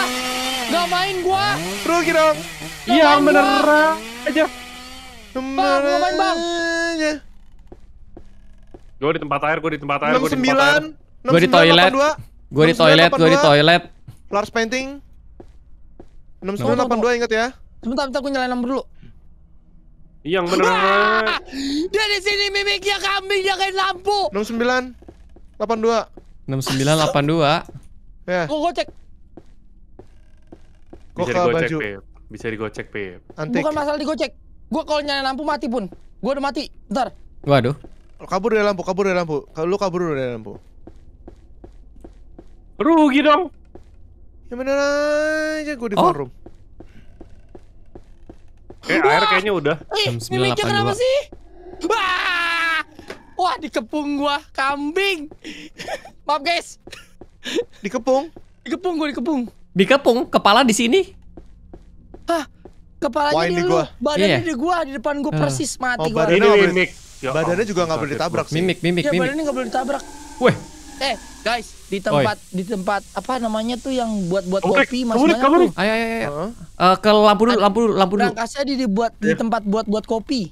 Nggak main gua. Rugi dong. Iya, bener aja. Bang, gak main bang. Gue di tempat air, gue di tempat air, gue di tempat air. Gue di toilet. Gue di toilet, gue di toilet. Large painting. 6982 ingat ya. Sebentar, bentar gue nyalain nomor dulu. Iya, yang benar. Ah! *laughs* Dia di sini mimiknya kambing kayak lampu. 69 82. 69 82. Ya. Gue Gua Bisa Gua digocek, baju. Pip. Bisa digocek, Pip. Antik. Bukan masalah digocek. Gua kalau nyalain lampu mati pun. Gua udah mati. Bentar. Waduh. Kabur dari lampu, kabur dari lampu. Kalau lu kabur dari lampu. Rugi dong. Ya bener aja gue di oh. forum. Kayak eh, air kayaknya udah. Eh, Jam sembilan kenapa sih? Wah, wah dikepung gua kambing. *laughs* Maaf guys. Dikepung? Dikepung gua dikepung. Dikepung, kepala di sini. Hah, kepalanya di, di gua. Badannya yeah. di gua, di depan gua eh. persis mati oh, gua. Badannya ini ini. badannya juga nggak boleh ditabrak mimik Mimik, mimik, ya, mimik. Badannya nggak boleh ditabrak. Weh. Eh, Guys, di tempat Oi. di tempat apa namanya tuh yang buat buat kopi mas kamu, kamu, tuh. Ayo ayo ayo. Uh. Uh, ke lampu dulu, lampu dulu, lampu dulu. Berangkasnya di dibuat yeah. di iya. tempat buat buat kopi.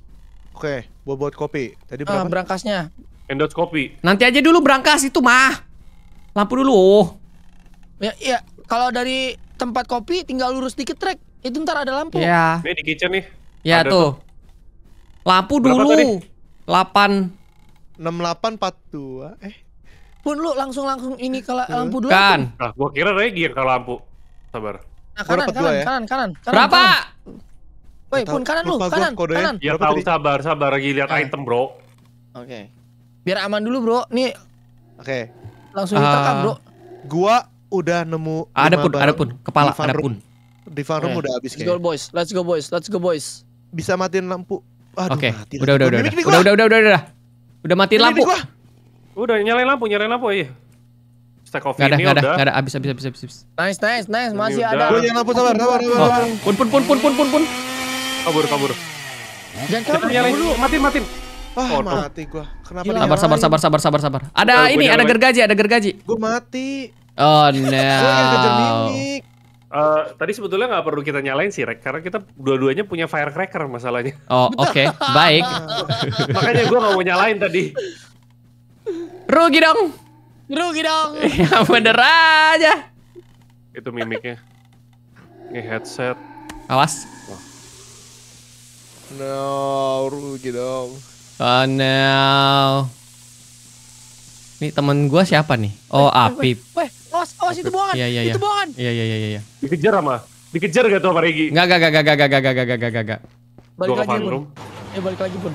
Oke, okay, buat buat kopi. Tadi ah, berapa? Uh, berangkasnya. Endot kopi. Nanti aja dulu berangkas itu mah. Lampu dulu. Oh. Ya, ya. Kalau dari tempat kopi tinggal lurus dikit trek. Itu ntar ada lampu. Iya. Ini di kitchen nih. Ya ada tuh. tuh. Lampu berapa dulu. Tadi? 8 dua. eh pun lu langsung langsung ini ke hmm. lampu dulu. Kan. Nah, gua kira Regi ke lampu. Sabar. Nah, kanan, kanan, ya? kanan, kanan, kanan. Berapa? Woi, pun kanan lu, kanan, kanan. Ya tahu sabar, sabar lagi lihat nah. item, Bro. Oke. Biar aman dulu, Bro. Nih. Oke. Langsung kita ah. kan Bro. Gua udah nemu ada pun ada pun kepala ada pun di farm udah habis kayaknya. Let's go boys, let's go boys, let's go boys. Bisa matiin lampu. Oke, okay. udah udah udah udah udah udah udah udah udah udah matiin lampu. Gua. Udah nyalain lampu, nyalain lampu iya Stack of ini ada, ini ada, enggak ada, habis habis habis habis. Nice, nice, nice, masih ini ada. Gua nyalain lampu sabar, sabar, sabar. Oh, pun pun pun pun pun pun pun. Kabur, kabur. Jangan kabur. Nyalain dulu, matiin, matiin. Ah, oh, mati gua. Kenapa Gila, sabar, sabar, sabar, sabar, sabar, sabar. Ada oh, ini, ada gergaji, ada gergaji. Gua mati. Oh *laughs* no. Uh, tadi sebetulnya nggak perlu kita nyalain sih, Rek, karena kita dua-duanya punya firecracker masalahnya. Oh, oke, okay. baik. *laughs* Makanya gue nggak mau nyalain tadi. Rugi dong. Rugi dong. *laughs* ya bener aja. Itu mimiknya. Ini headset. Awas. Oh. No, rugi dong. Oh no. Ini temen gua siapa nih? Oh, weh, eh, Apip. Weh, eh, awas, awas itu bohongan. Iya, iya, iya. Itu bohongan. Iya, iya, iya, iya. Dikejar sama Dikejar gak tuh sama Regi? Enggak, enggak, enggak, enggak, enggak, enggak, enggak, enggak, enggak, gak. Balik lagi, Bun. Eh, balik lagi, Bun.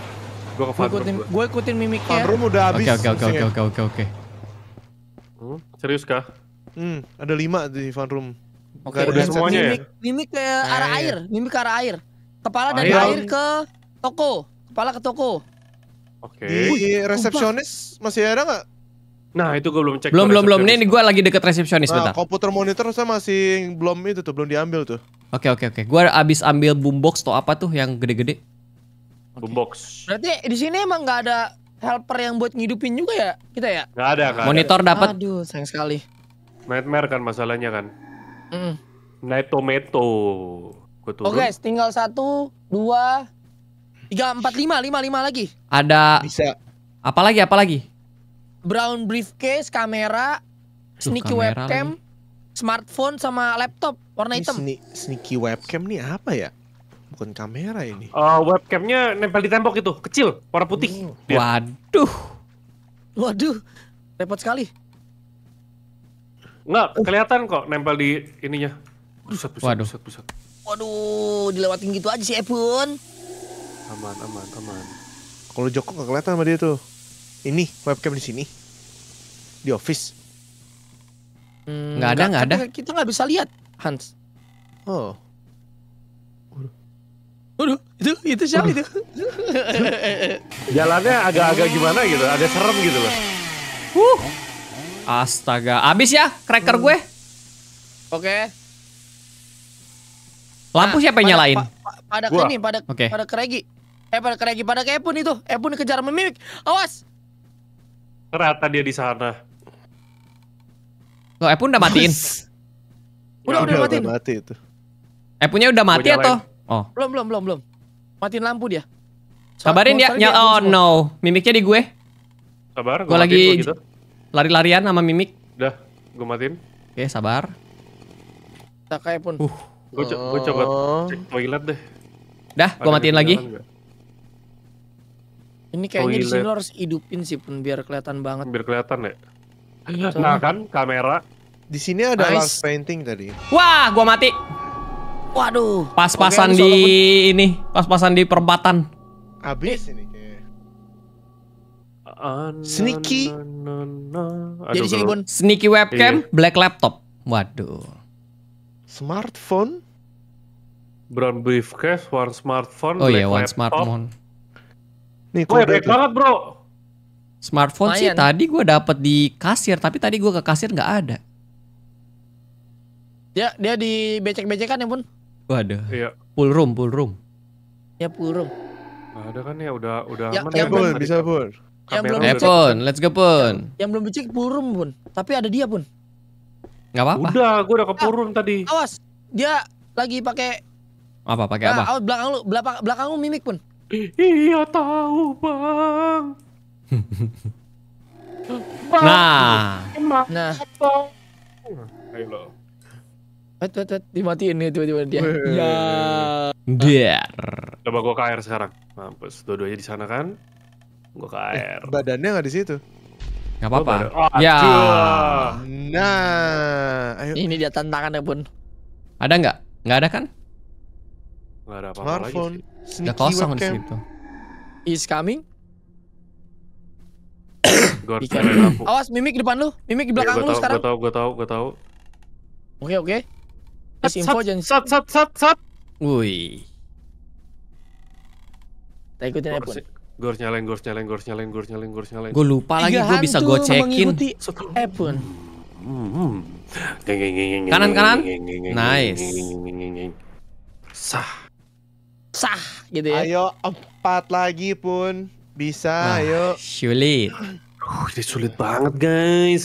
Gue ke ikutin, Gue ikutin mimiknya. Fun room udah habis. Oke oke oke oke oke oke. Hmm, serius kah? Hmm, ada lima di fun room. Oke, okay, udah semuanya ya? mimik, ya? Mimik ke arah air. Eh. air, mimik ke arah air. Kepala dari air, air ke toko. Kepala ke toko. Oke. Okay. Di resepsionis masih ada nggak? Nah itu gue belum cek. Belum belum belum. Ini gue lagi deket resepsionis nah, bentar. Komputer monitor saya masih belum itu tuh belum diambil tuh. Oke okay, oke okay, oke. Okay. Gue abis ambil boombox atau apa tuh yang gede-gede? Okay. Boombox. Berarti di sini emang nggak ada helper yang buat ngidupin juga ya kita ya? Nggak ada kan. Monitor dapat. Aduh, sayang sekali. Nightmare kan masalahnya kan. Mm. Night tomato. Oke, oh guys, tinggal satu, dua, tiga, empat, lima, lima, lima lagi. Ada. Bisa. Apa lagi? Apa lagi? Brown briefcase, kamera, sneaky webcam, lagi. smartphone sama laptop warna Ini hitam. sneaky webcam nih apa ya? bukan kamera ini. Uh, webcamnya nempel di tembok itu, kecil, warna putih. Oh. Waduh. Waduh, repot sekali. nggak kelihatan kok nempel di ininya. Pusat, pusat, Waduh. pusat, pusat. Waduh, dilewatin gitu aja sih Epun. Aman, aman, aman. Kalau Joko nggak kelihatan sama dia tuh. Ini webcam di sini. Di office. Hmm, nggak ada, nggak ada. Kita nggak bisa lihat, Hans. Oh. Waduh, itu itu siapa itu? *laughs* Jalannya agak-agak gimana gitu, agak serem gitu loh. Huh. Astaga, abis ya cracker gue. Oke. Okay. Lampu nah, siapa yang nyalain? Pa, pa, pada ini, pada okay. pada keregi. Eh pada keregi, pada kepun itu. Epun kejar memimik. Awas. Ternyata dia di sana. Loh, Epun udah matiin. *laughs* Ya, udah, udah, udah, udah mati. mati itu. Epunnya udah mati atau? Oh. Belum, belum, belum, belum. Matiin lampu dia. Saat Kabarin dia. Ya, oh no. Mimiknya di gue. Sabar, gue lagi gitu. lari-larian sama mimik. Udah, gue matiin. Oke, sabar. Tak kayak pun. Uh. Gue co oh. coba cek toilet deh. Dah, gue matiin lagi. Ini kayaknya di sini harus hidupin sih pun biar kelihatan banget. Biar kelihatan ya. Iya, nah, kan kamera. Di sini ada nice. painting tadi. Wah, gue mati. Waduh. Pas-pasan di ini, pas-pasan di perempatan. Habis eh. ini Sneaky. Jadi sini Bun. Sneaky webcam, iya. black laptop. Waduh. Smartphone. Brown briefcase, one smartphone, oh, iya, black iya, one laptop. smartphone. Nih, kok baik banget, Bro. Smartphone Mayan. sih tadi gue dapet di kasir, tapi tadi gue ke kasir nggak ada. Dia dia di becek-becekan ya, Bun. Ada. Iya. Pool room, pool room. Ya pool room. Nah, ada kan ya udah udah ya, aman. Ya, pool, kan? bisa pool. Yang belum dicek, pun, let's go pun. Yang, yang belum dicek pool room pun, tapi ada dia pun. Gak apa-apa. Udah, gua udah ke pool ah, room tadi. Awas, dia lagi pakai apa pakai nah, apa? Ah, awas belakang lu, belakang belakang lu mimik pun. Iya tahu, Bang. *laughs* Nah. bang. Nah. Nah. Ayo lo dimatiin nih tiba-tiba dia. Ya. Der. Coba gua KR sekarang. Mampus, dua-duanya di sana kan? Gua KR. Eh, badannya nggak di situ. Gak apa-apa. Oh, ya. Nah, ayo. Ini dia tantangannya pun. Ada nggak? Nggak ada kan? Enggak ada apa-apa lagi. Smartphone. kosong di situ. Is coming. Awas mimik depan lu, mimik di iya, belakang ya, lu tahu, sekarang. Gue tau, gue tau, gue tau. Oke, okay, oke. Okay info jangan sat sat sat sat. Wuih. Tak ikutin Epon. Gue harus nyalain, gue harus nyalain, gue harus nyalain, gue harus nyalain, gue harus nyalain. Gue lupa lagi, gue bisa gue cekin. Epon. Kanan kanan. Nice. Sah. Sah gitu ya. Ayo empat lagi pun bisa. Nah, ayo. Sulit. Uh, ini sulit banget guys.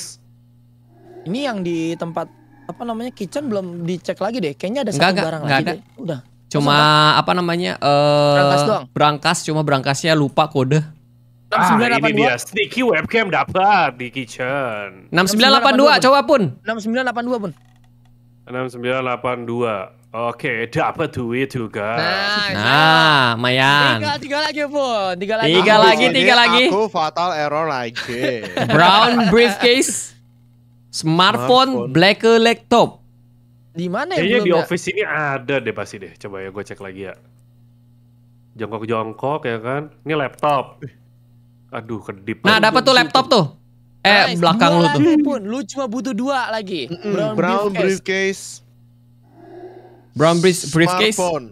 Ini yang di tempat apa namanya kitchen belum dicek lagi deh. Kayaknya ada satu barang gak lagi ada. deh. Udah. Cuma Masa, apa namanya? Uh, berangkas doang. Berangkas cuma berangkasnya lupa kode. 6982. Ah, ini dia sneaky webcam dapat di kitchen. 6982 coba pun. enam 6982 pun. dua Oke, dapat duit juga. Nah, nah Mayan. Tiga, tiga lagi pun, tiga lagi. Tiga lagi, tiga lagi. Aku fatal error lagi. Brown briefcase. Smartphone, smartphone. black laptop. Di mana ya? Kayaknya di gak... Ya? office ini ada deh pasti deh. Coba ya gue cek lagi ya. Jongkok-jongkok ya kan. Ini laptop. Aduh, kedip. Nah, dapat tuh laptop tuh. Eh, nice. belakang dua lu tuh. Pun. Lu cuma butuh dua lagi. Mm -mm. Brown, Brown briefcase. briefcase. Brown briefcase. Smartphone.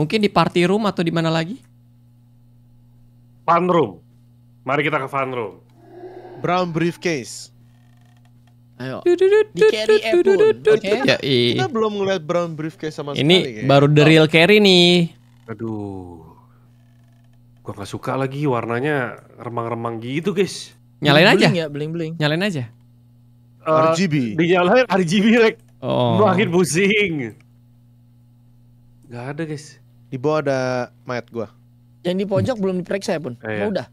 Mungkin di party room atau di mana lagi? Fun room. Mari kita ke fun room. Brown briefcase. Ayo. Di carry Apple, Kita belum ngeliat brown briefcase sama Ini sekali. Ini baru the real oh. carry nih. Aduh. Gua gak suka lagi warnanya remang-remang gitu, guys. Nyalain bling aja. Ya, bling bling. Nyalain aja. Uh, eh, RGB. Dinyalain RGB, Rek. Oh. akhir pusing. Gak ada, guys. Di bawah ada mayat gua. Yang di pojok belum diperiksa ya, Pun. Eh, ya. udah.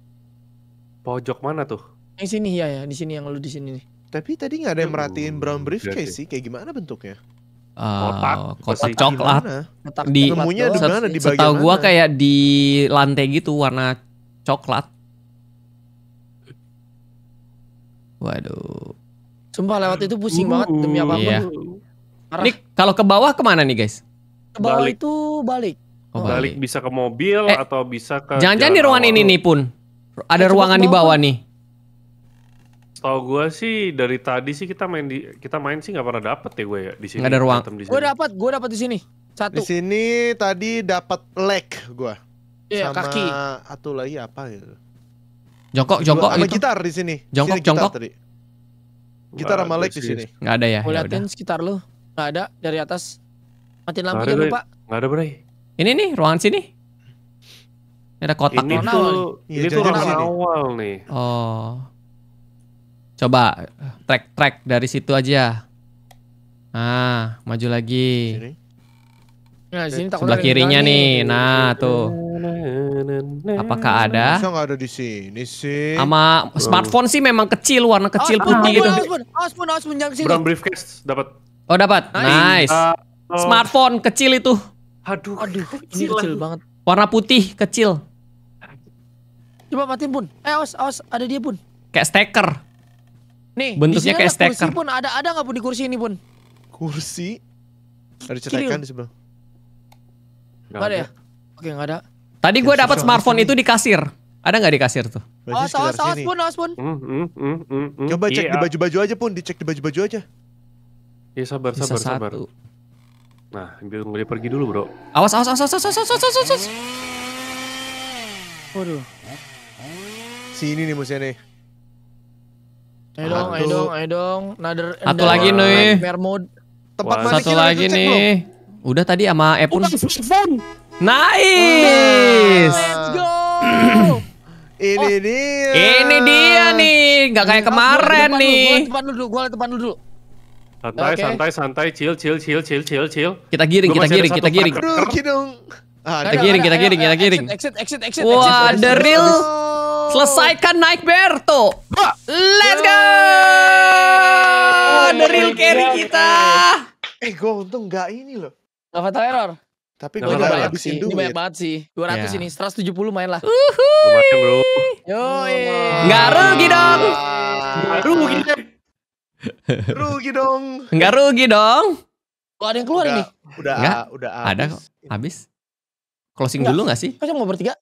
Pojok mana tuh? Yang sini ya ya, di sini yang lu di sini nih. Tapi tadi nggak ada yang merhatiin brown hmm, briefcase iya sih, kayak gimana bentuknya? Uh, kotak, kotak coklat. di nemunya di mana di bagian Setahu gua kayak di lantai gitu warna coklat. Waduh. Sumpah lewat itu pusing banget demi uh. apa Iya. Ini kalau ke bawah kemana nih guys? Ke bawah itu balik. Oh, balik. balik bisa ke mobil eh, atau bisa ke Jangan-jangan di ruangan ini nih pun. Ada eh, ruangan di bawah nih. Setahu gue sih dari tadi sih kita main di kita main sih nggak pernah dapet ya gue ya di sini. Gak ada ruang. Gue dapet, gue dapet di sini. Satu. Di sini tadi dapet leg gue. Iya, yeah, kaki. Atau lagi apa gitu. Jongkok, jongkok sama gitu. gitar di sini. Jongkok, sini jongkok. Gitar tadi. Gitar sama leg di sini. Gak ada ya. Gue ya liatin sekitar lu. gak ada dari atas. Mati lampu jangan lupa. Gak ada, berarti. Ini nih ruangan sini. Ini ada kotak ini tuh, ini, tuh ruangan iya, awal nih. Oh. Coba track-track dari situ aja. Nah, maju lagi. Nah, sini tak sebelah kirinya nih. Nah, tuh. Apakah ada? Masa ada di sini sih? Sama smartphone sih memang kecil, warna oh, kecil oh, putih gitu. smartphone smartphone Osmon, jangan sini. Brown briefcase dapat. Oh, dapat. Nice. Smartphone kecil itu. Aduh, aduh, kecil, kecil banget. Warna putih kecil. Coba matiin pun. Eh, Os, Os, ada dia pun. Kayak steker. Nih, bentuknya kayak steker. Kursi pun ada ada nggak pun di kursi ini pun? Kursi? Ada cetakan di sebelah. Gak, ada. ada ya? Oke, enggak ada. Tadi ya, gue dapat smartphone itu di kasir. Ada nggak di kasir tuh? oh, saus, saus pun, saus pun. Hmm, hmm, hmm, Coba cek di iya. baju-baju aja pun, dicek di baju-baju aja. Iya sabar, sabar, sabar. Nah, biar dia pergi dulu bro. Awas, awas, awas, awas, awas, awas, awas, awas. Waduh. Sini nih musuhnya nih. Ayo dong, ayo dong, ayo dong. Another, Satu lagi nih. Tempat mana satu lagi nih. Udah tadi sama Epun. Nice. Nah, let's *clears throat* Ini oh. dia. Ini dia nih, Gak kayak kemarin nih. Gua tempat dulu, gua tempat dulu. Santai, santai, santai, chill, chill, chill, chill, chill, chill. Kita giring, kita giring, kita giring. Aduh, kidung. Kita giring, kita giring, kita giring. Exit, exit, exit, exit. Wah, the real. Selesaikan naik Berto. Let's go. The real carry kita. Eh, gue untung nggak ini loh. Gak fatal error. Tapi gue udah ya. habisin duit. Ini banyak banget sih. 200 yeah. ini, 170 main lah. Uhuy. Lumayan Yoi. Nggak rugi dong. rugi. rugi dong. Nggak rugi dong. Kok ada yang keluar ini? Udah, udah abis. Ada kok. Habis? Closing dulu gak sih? Kok cuma bertiga?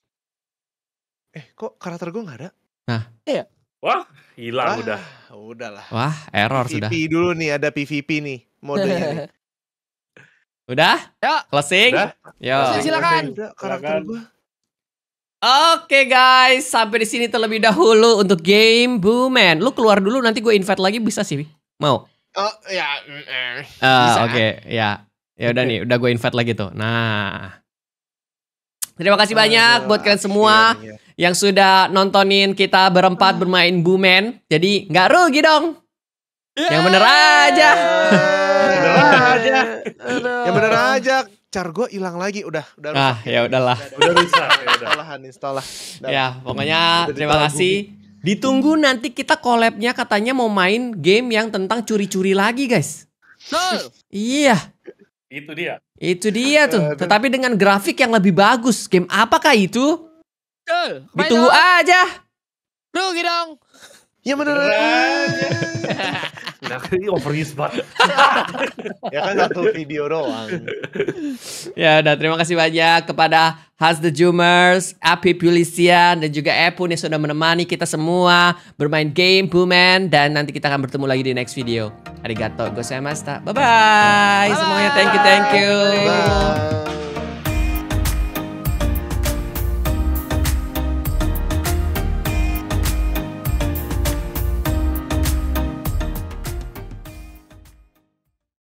eh kok karakter gue gak ada? Nah. Iya. Wah, hilang udah. Udahlah. Wah, error PvP sudah. PVP dulu nih, ada PVP nih modenya nih. *laughs* Udah? Yuk. Closing? Udah. Yo. Closing, silakan. karakter gue. Oke okay guys, sampai di sini terlebih dahulu untuk game Booman. Lu keluar dulu nanti gue invite lagi bisa sih. Mau? Oh ya. Uh, Oke, okay, ya. Ya udah nih, udah gue invite lagi tuh. Nah, Terima kasih banyak buat kalian semua iya, iya. yang sudah nontonin kita berempat bermain Bumen. Jadi nggak rugi dong. Yeah. Yang bener aja. yang bener aja. yang bener aja. gue hilang lagi udah udah ah ya udahlah udah bisa ya udah ya pokoknya terima kasih ditunggu nanti kita collabnya katanya mau main game yang tentang curi-curi lagi guys iya itu dia itu dia tuh. Tetapi dengan grafik yang lebih bagus. Game apakah itu? Betul. Ditunggu aja. Rugi dong. Ya beneran. *laughs* Nah, ini overuse banget. *laughs* ya kan satu video doang. ya udah terima kasih banyak kepada Has the Jumers, Api Pulisian dan juga Epun yang sudah menemani kita semua bermain game Booman dan nanti kita akan bertemu lagi di next video. Arigato gosemasta. Bye bye. Semuanya thank you thank you. Bye.